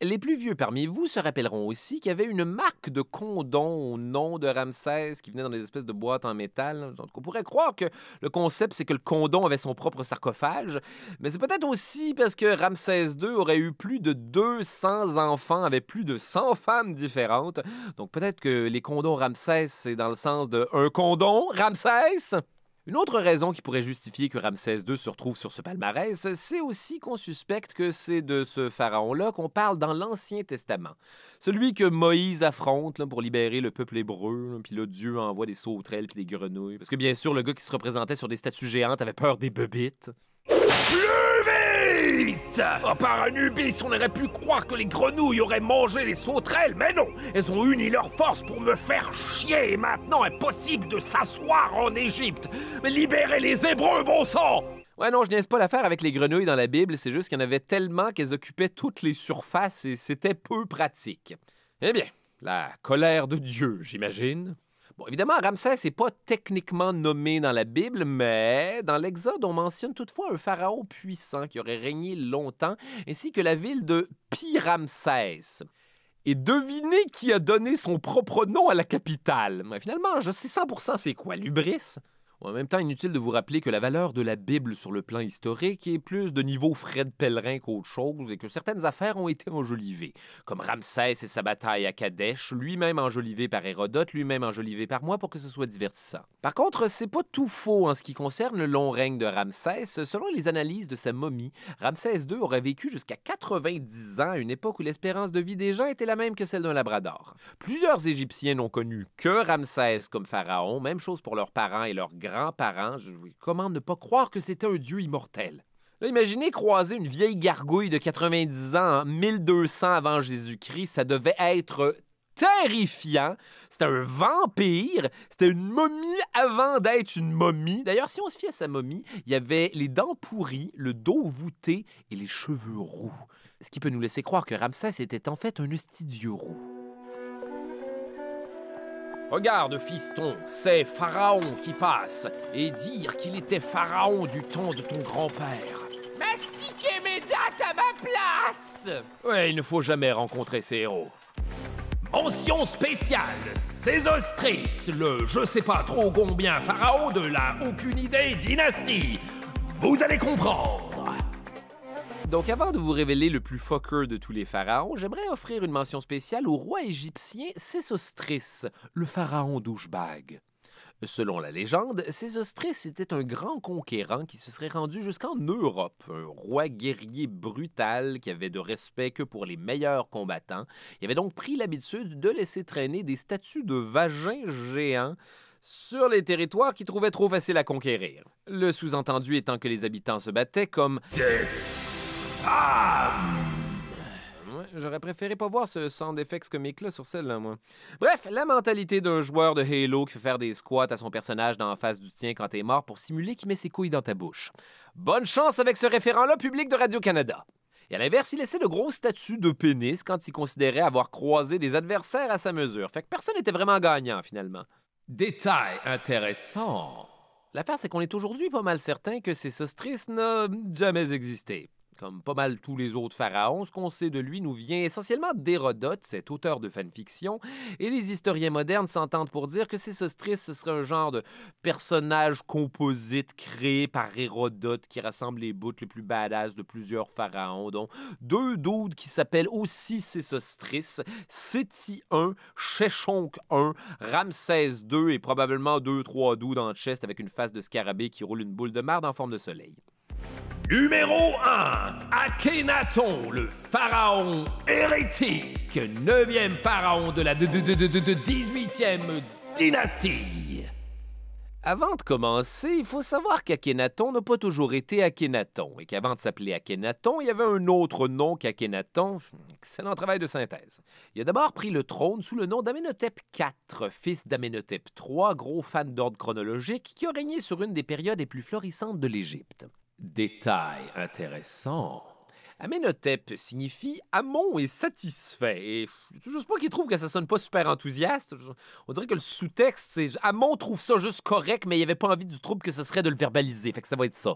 Les plus vieux parmi vous se rappelleront aussi qu'il y avait une marque de condom au nom de Ramsès qui venait dans des espèces de boîtes en métal. Donc on pourrait croire que le concept, c'est que le condom avait son propre sarcophage, mais c'est peut-être aussi parce que Ramsès II aurait eu plus de 200 enfants avec plus de 100 femmes différentes. Donc peut-être que les condoms Ramsès, c'est dans le sens de un condom Ramsès une autre raison qui pourrait justifier que Ramsès II se retrouve sur ce palmarès, c'est aussi qu'on suspecte que c'est de ce pharaon-là qu'on parle dans l'Ancien Testament. Celui que Moïse affronte pour libérer le peuple hébreu, puis là, Dieu envoie des sauterelles puis des grenouilles. Parce que bien sûr, le gars qui se représentait sur des statues géantes avait peur des bebites. Vite À part un ubis, on aurait pu croire que les grenouilles auraient mangé les sauterelles, mais non Elles ont uni leurs forces pour me faire chier et maintenant impossible de s'asseoir en Égypte Mais libérez les Hébreux, bon sang Ouais, non, je n'ai pas l'affaire avec les grenouilles dans la Bible, c'est juste qu'il y en avait tellement qu'elles occupaient toutes les surfaces et c'était peu pratique. Eh bien, la colère de Dieu, j'imagine évidemment, Ramsès n'est pas techniquement nommé dans la Bible, mais dans l'Exode, on mentionne toutefois un pharaon puissant qui aurait régné longtemps, ainsi que la ville de pi Et devinez qui a donné son propre nom à la capitale. Finalement, je sais 100% c'est quoi, l'ubris en même temps, inutile de vous rappeler que la valeur de la Bible sur le plan historique est plus de niveau de pèlerin qu'autre chose et que certaines affaires ont été enjolivées, comme Ramsès et sa bataille à Kadesh, lui-même enjolivé par Hérodote, lui-même enjolivé par moi pour que ce soit divertissant. Par contre, c'est pas tout faux en ce qui concerne le long règne de Ramsès. Selon les analyses de sa momie, Ramsès II aurait vécu jusqu'à 90 ans, une époque où l'espérance de vie des gens était la même que celle d'un labrador. Plusieurs Égyptiens n'ont connu que Ramsès comme pharaon, même chose pour leurs parents et leurs grands grands-parents, comment ne pas croire que c'était un dieu immortel? imaginez croiser une vieille gargouille de 90 ans en 1200 avant Jésus-Christ, ça devait être terrifiant. C'était un vampire. C'était une momie avant d'être une momie. D'ailleurs, si on se fie à sa momie, il y avait les dents pourries, le dos voûté et les cheveux roux. Ce qui peut nous laisser croire que Ramsès était en fait un hostie roux. Regarde, fiston, c'est Pharaon qui passe, et dire qu'il était Pharaon du temps de ton grand-père. Mastiquez mes dates à ma place Ouais, il ne faut jamais rencontrer ces héros. Mention spéciale, Sésostris, le je sais pas trop combien Pharaon de la aucune idée dynastie. Vous allez comprendre donc avant de vous révéler le plus fucker de tous les pharaons, j'aimerais offrir une mention spéciale au roi égyptien Sésostris, le pharaon douchebag. Selon la légende, Sésostris était un grand conquérant qui se serait rendu jusqu'en Europe, un roi guerrier brutal qui avait de respect que pour les meilleurs combattants. Il avait donc pris l'habitude de laisser traîner des statues de vagins géants sur les territoires qu'il trouvait trop faciles à conquérir. Le sous-entendu étant que les habitants se battaient comme... Ah, J'aurais préféré pas voir ce sound effects comique-là sur celle-là, moi. Bref, la mentalité d'un joueur de Halo qui fait faire des squats à son personnage dans la face du tien quand t'es mort pour simuler qu'il met ses couilles dans ta bouche. Bonne chance avec ce référent-là public de Radio-Canada. Et à l'inverse, il laissait de gros statuts de pénis quand il considérait avoir croisé des adversaires à sa mesure. Fait que personne n'était vraiment gagnant, finalement. Détail intéressant. L'affaire, c'est qu'on est, aujourd'hui pas mal certain que ces sostrices n'ont jamais existé. Comme pas mal tous les autres pharaons, ce qu'on sait de lui nous vient essentiellement d'Hérodote, cet auteur de fanfiction, et les historiens modernes s'entendent pour dire que Sésostris, ce serait un genre de personnage composite créé par Hérodote qui rassemble les bouts les plus badass de plusieurs pharaons, dont deux doudes qui s'appellent aussi Sésostris, Séti 1, Chéchonk 1, Ramsès 2 et probablement deux-trois doudes en chest avec une face de scarabée qui roule une boule de marde en forme de soleil. Numéro 1. Akhenaton, le pharaon hérétique, 9e pharaon de la 18e dynastie. Avant de commencer, il faut savoir qu'Akhenaton n'a pas toujours été Akhenaton et qu'avant de s'appeler Akhenaton, il y avait un autre nom qu'Akhenaton. Excellent travail de synthèse. Il a d'abord pris le trône sous le nom d'Amenhotep IV, fils d'Amenhotep III, gros fan d'ordre chronologique, qui a régné sur une des périodes les plus florissantes de l'Égypte. Détail intéressant. Amenhotep signifie Amon est satisfait. Et c'est juste moi qui trouve que ça sonne pas super enthousiaste. On dirait que le sous-texte, c'est Amon trouve ça juste correct, mais il avait pas envie du trouble que ce serait de le verbaliser. Fait que ça va être ça.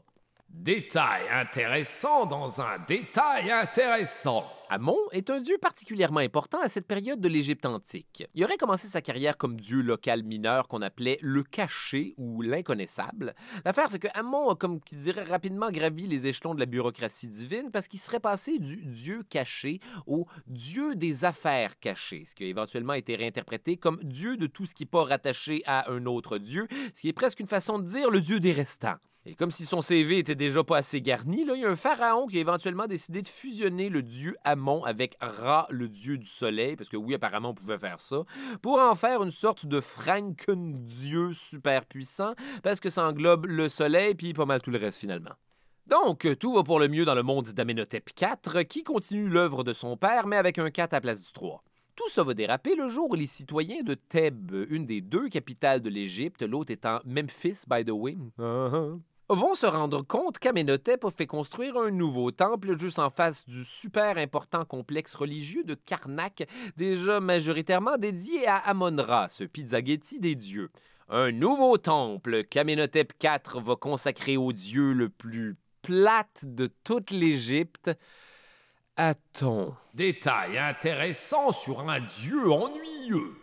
Détail intéressant dans un détail intéressant. Amon est un dieu particulièrement important à cette période de l'Égypte antique. Il aurait commencé sa carrière comme dieu local mineur qu'on appelait le caché ou l'inconnaissable. L'affaire, c'est que Amon a, comme qui dirait, rapidement gravi les échelons de la bureaucratie divine parce qu'il serait passé du dieu caché au dieu des affaires cachées, ce qui a éventuellement été réinterprété comme dieu de tout ce qui n'est pas rattaché à un autre dieu, ce qui est presque une façon de dire le dieu des restants. Et comme si son CV était déjà pas assez garni, là, il y a un pharaon qui a éventuellement décidé de fusionner le dieu Amon avec Ra, le dieu du soleil, parce que oui, apparemment, on pouvait faire ça, pour en faire une sorte de Franken-dieu super puissant, parce que ça englobe le soleil puis pas mal tout le reste finalement. Donc, tout va pour le mieux dans le monde d'Amenhotep IV, qui continue l'œuvre de son père, mais avec un 4 à place du 3. Tout ça va déraper le jour où les citoyens de Thèbes, une des deux capitales de l'Égypte, l'autre étant Memphis, by the way, ah, ah vont se rendre compte qu'Amenhotep a fait construire un nouveau temple juste en face du super important complexe religieux de Karnak, déjà majoritairement dédié à Amon-Ra, ce pizzaghetti des dieux. Un nouveau temple qu'Amenhotep IV va consacrer au dieu le plus plate de toute l'Égypte, Aton. Détail intéressant sur un dieu ennuyeux.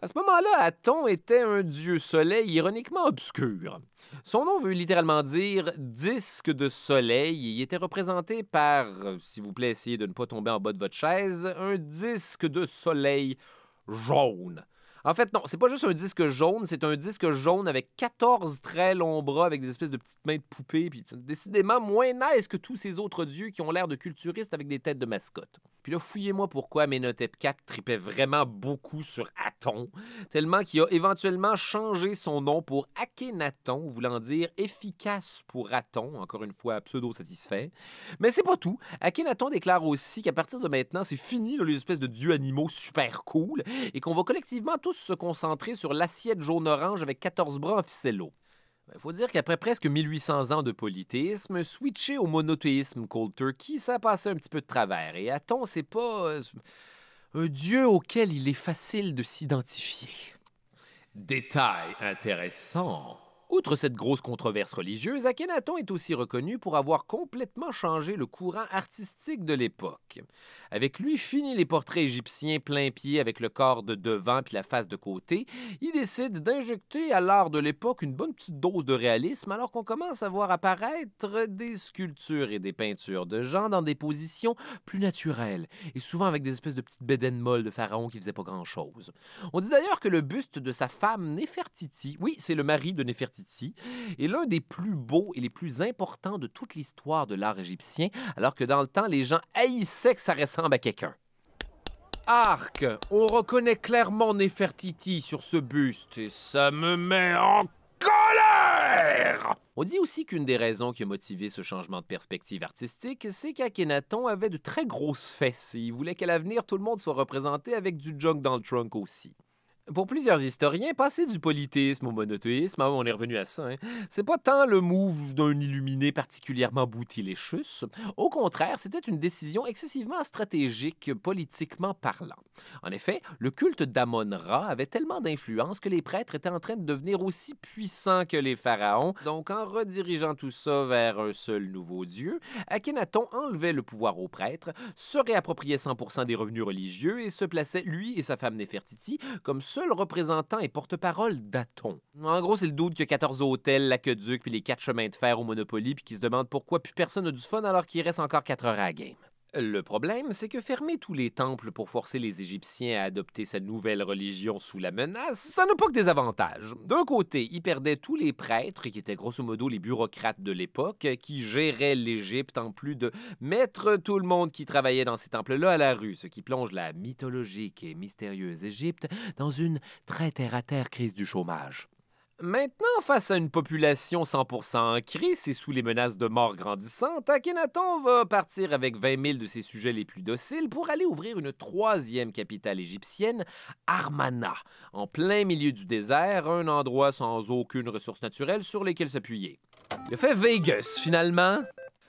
À ce moment-là, Aton était un dieu soleil ironiquement obscur. Son nom veut littéralement dire disque de soleil. Il était représenté par, s'il vous plaît, essayez de ne pas tomber en bas de votre chaise, un disque de soleil jaune. En fait, non, c'est pas juste un disque jaune, c'est un disque jaune avec 14 très longs bras, avec des espèces de petites mains de poupées, puis décidément moins nice que tous ces autres dieux qui ont l'air de culturistes avec des têtes de mascotte. Puis là, fouillez-moi pourquoi Menotep 4 tripait vraiment beaucoup sur Aton, tellement qu'il a éventuellement changé son nom pour Akhenaton, voulant dire efficace pour Aton, encore une fois pseudo-satisfait. Mais c'est pas tout. Akhenaton déclare aussi qu'à partir de maintenant, c'est fini les espèces de dieux animaux super cool et qu'on va collectivement tous se concentrer sur l'assiette jaune-orange avec 14 bras en ficello. Il ben, faut dire qu'après presque 1800 ans de polythéisme, switcher au monothéisme cold turkey, ça passé un petit peu de travers. Et Aton, c'est pas euh, un dieu auquel il est facile de s'identifier. Détail intéressant. Outre cette grosse controverse religieuse, Akhenaton est aussi reconnu pour avoir complètement changé le courant artistique de l'époque. Avec lui, fini les portraits égyptiens plein pied avec le corps de devant puis la face de côté, il décide d'injecter à l'art de l'époque une bonne petite dose de réalisme alors qu'on commence à voir apparaître des sculptures et des peintures de gens dans des positions plus naturelles et souvent avec des espèces de petites bédaines molles de pharaon qui faisaient pas grand-chose. On dit d'ailleurs que le buste de sa femme Néfertiti, oui, c'est le mari de Nefertiti, est l'un des plus beaux et les plus importants de toute l'histoire de l'art égyptien, alors que dans le temps, les gens haïssaient que ça ressemble à quelqu'un. Arc, on reconnaît clairement Nefertiti sur ce buste et ça me met en colère! On dit aussi qu'une des raisons qui a motivé ce changement de perspective artistique, c'est qu'Akhenaton avait de très grosses fesses et il voulait qu'à l'avenir, tout le monde soit représenté avec du junk dans le trunk aussi. Pour plusieurs historiens, passer du polythéisme au monothéisme, hein, on est revenu à ça, hein, c'est pas tant le move d'un illuminé particulièrement boutiléchus. Au contraire, c'était une décision excessivement stratégique politiquement parlant. En effet, le culte d'Amon-Ra avait tellement d'influence que les prêtres étaient en train de devenir aussi puissants que les pharaons. Donc, en redirigeant tout ça vers un seul nouveau dieu, Akhenaton enlevait le pouvoir aux prêtres, se réappropriait 100 des revenus religieux et se plaçait, lui et sa femme Néfertiti, comme seul représentant et porte-parole d'Aton. En gros, c'est le doute y a 14 hôtels, l'aqueduc, puis les 4 chemins de fer au Monopoly, puis qui se demande pourquoi plus personne n'a du fun alors qu'il reste encore 4 heures à game. Le problème, c'est que fermer tous les temples pour forcer les Égyptiens à adopter cette nouvelle religion sous la menace, ça n'a pas que des avantages. D'un côté, ils perdaient tous les prêtres, qui étaient grosso modo les bureaucrates de l'époque, qui géraient l'Égypte en plus de mettre tout le monde qui travaillait dans ces temples-là à la rue, ce qui plonge la mythologique et mystérieuse Égypte dans une très terre à -terre crise du chômage. Maintenant, face à une population 100% en crise et sous les menaces de mort grandissantes, Akhenaton va partir avec 20 000 de ses sujets les plus dociles pour aller ouvrir une troisième capitale égyptienne, Armana, en plein milieu du désert, un endroit sans aucune ressource naturelle sur lesquelles s'appuyer. Le fait Vegas, finalement.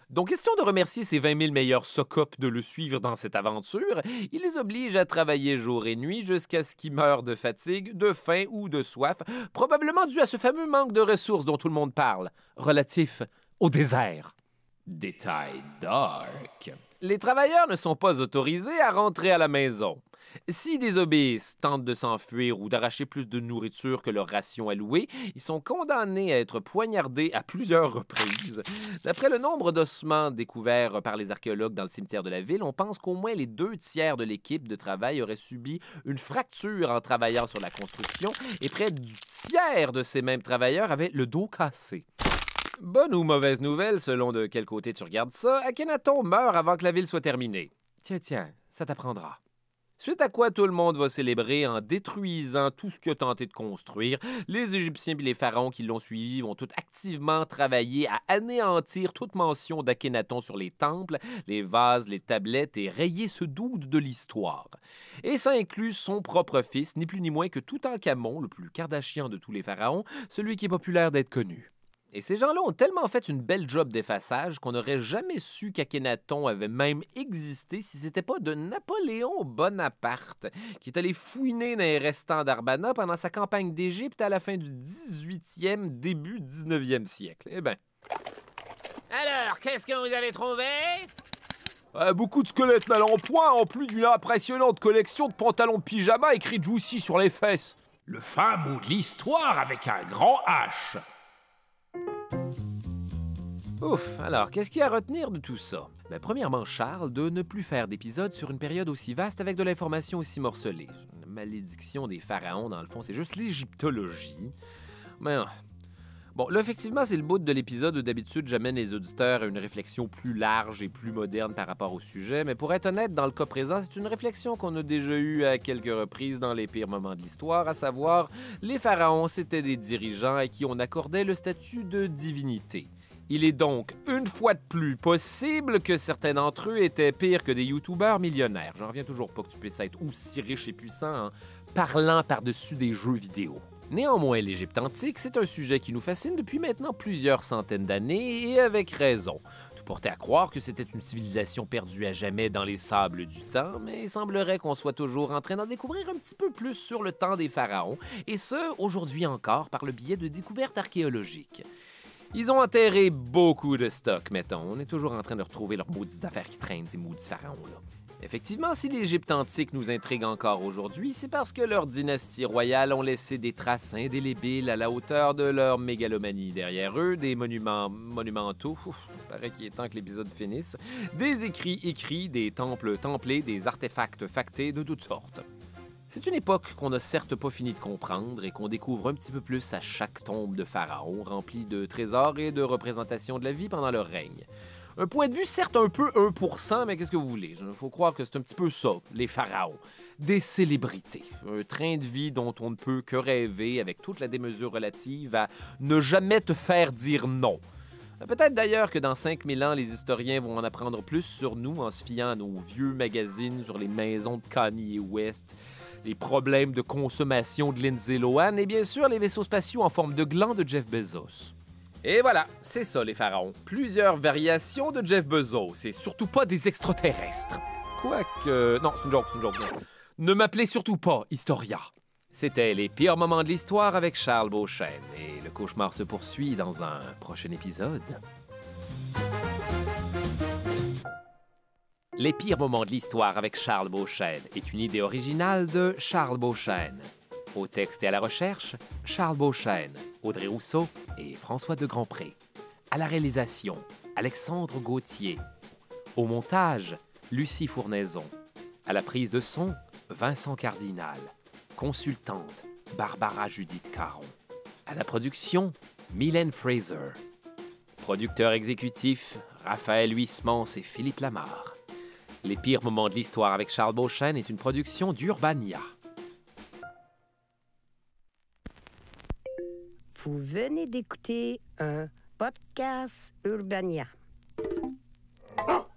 Donc, question de remercier ces 20 000 meilleurs socopes de le suivre dans cette aventure, il les oblige à travailler jour et nuit jusqu'à ce qu'ils meurent de fatigue, de faim ou de soif, probablement dû à ce fameux manque de ressources dont tout le monde parle, relatif au désert. Détail dark. Les travailleurs ne sont pas autorisés à rentrer à la maison. Si des obéisses tentent de s'enfuir ou d'arracher plus de nourriture que leur ration allouée, ils sont condamnés à être poignardés à plusieurs reprises. D'après le nombre d'ossements découverts par les archéologues dans le cimetière de la ville, on pense qu'au moins les deux tiers de l'équipe de travail auraient subi une fracture en travaillant sur la construction et près du tiers de ces mêmes travailleurs avaient le dos cassé. Bonne ou mauvaise nouvelle, selon de quel côté tu regardes ça, Akhenaton meurt avant que la ville soit terminée. Tiens, tiens, ça t'apprendra. Suite à quoi tout le monde va célébrer en détruisant tout ce qu'il a tenté de construire. Les Égyptiens et les pharaons qui l'ont suivi vont tout activement travailler à anéantir toute mention d'Akhenaton sur les temples, les vases, les tablettes et rayer ce doute de l'histoire. Et ça inclut son propre fils, ni plus ni moins que Toutankhamon, le plus Kardashian de tous les pharaons, celui qui est populaire d'être connu. Et ces gens-là ont tellement fait une belle job d'effaçage qu'on n'aurait jamais su qu'Akhenaton avait même existé si c'était pas de Napoléon Bonaparte qui est allé fouiner dans les restants d'Arbana pendant sa campagne d'Égypte à la fin du 18e, début 19e siècle. Eh ben. Alors, qu'est-ce que vous avez trouvé euh, beaucoup de squelettes mal en point, en plus d'une impressionnante collection de pantalons pyjama écrits Juicy sur les fesses. Le fameux de l'histoire avec un grand H. Ouf, alors qu'est-ce qu'il y a à retenir de tout ça? Ben, premièrement, Charles de ne plus faire d'épisodes sur une période aussi vaste avec de l'information aussi morcelée. La malédiction des pharaons, dans le fond, c'est juste l'égyptologie. Mais ben, Bon, là, effectivement, c'est le bout de l'épisode où d'habitude j'amène les auditeurs à une réflexion plus large et plus moderne par rapport au sujet, mais pour être honnête, dans le cas présent, c'est une réflexion qu'on a déjà eue à quelques reprises dans les pires moments de l'histoire, à savoir, les pharaons, c'était des dirigeants à qui on accordait le statut de divinité. Il est donc une fois de plus possible que certains d'entre eux étaient pires que des youtubeurs millionnaires. J'en reviens toujours pas que tu puisses être aussi riche et puissant en parlant par-dessus des jeux vidéo. Néanmoins, l'Égypte antique, c'est un sujet qui nous fascine depuis maintenant plusieurs centaines d'années, et avec raison. Tout portait à croire que c'était une civilisation perdue à jamais dans les sables du temps, mais il semblerait qu'on soit toujours en train d'en découvrir un petit peu plus sur le temps des pharaons, et ce, aujourd'hui encore, par le biais de découvertes archéologiques. Ils ont enterré beaucoup de stocks, mettons. On est toujours en train de retrouver leurs maudites affaires qui traînent, ces maudits pharaons-là. Effectivement, si l'Égypte antique nous intrigue encore aujourd'hui, c'est parce que leurs dynasties royales ont laissé des traces indélébiles à la hauteur de leur mégalomanie. Derrière eux, des monuments monumentaux, il paraît qu'il est temps que l'épisode finisse, des écrits écrits, des temples templés, des artefacts factés de toutes sortes. C'est une époque qu'on n'a certes pas fini de comprendre et qu'on découvre un petit peu plus à chaque tombe de pharaon, remplie de trésors et de représentations de la vie pendant leur règne. Un point de vue, certes, un peu 1%, mais qu'est-ce que vous voulez? Il faut croire que c'est un petit peu ça, les pharaons. Des célébrités. Un train de vie dont on ne peut que rêver avec toute la démesure relative à ne jamais te faire dire non. Peut-être d'ailleurs que dans 5000 ans, les historiens vont en apprendre plus sur nous en se fiant à nos vieux magazines sur les maisons de Kanye West, les problèmes de consommation de Lindsay Lohan et bien sûr les vaisseaux spatiaux en forme de gland de Jeff Bezos. Et voilà, c'est ça les pharaons. Plusieurs variations de Jeff Bezos, c'est surtout pas des extraterrestres. Quoique... Non, c'est une joke, c'est une joke. Ne m'appelez surtout pas Historia. C'était les pires moments de l'histoire avec Charles Beauchesne et le cauchemar se poursuit dans un prochain épisode. Les pires moments de l'histoire avec Charles Beauchesne est une idée originale de Charles Beauchesne. Au texte et à la recherche, Charles Beauchesne, Audrey Rousseau et François de Grandpré. À la réalisation, Alexandre Gauthier. Au montage, Lucie Fournaison. À la prise de son, Vincent Cardinal. Consultante, Barbara Judith Caron. À la production, Mylène Fraser. Producteur exécutif, Raphaël Huismans et Philippe Lamarre. Les pires moments de l'histoire avec Charles Beauchesne est une production d'Urbania. Vous venez d'écouter un podcast Urbania. Ah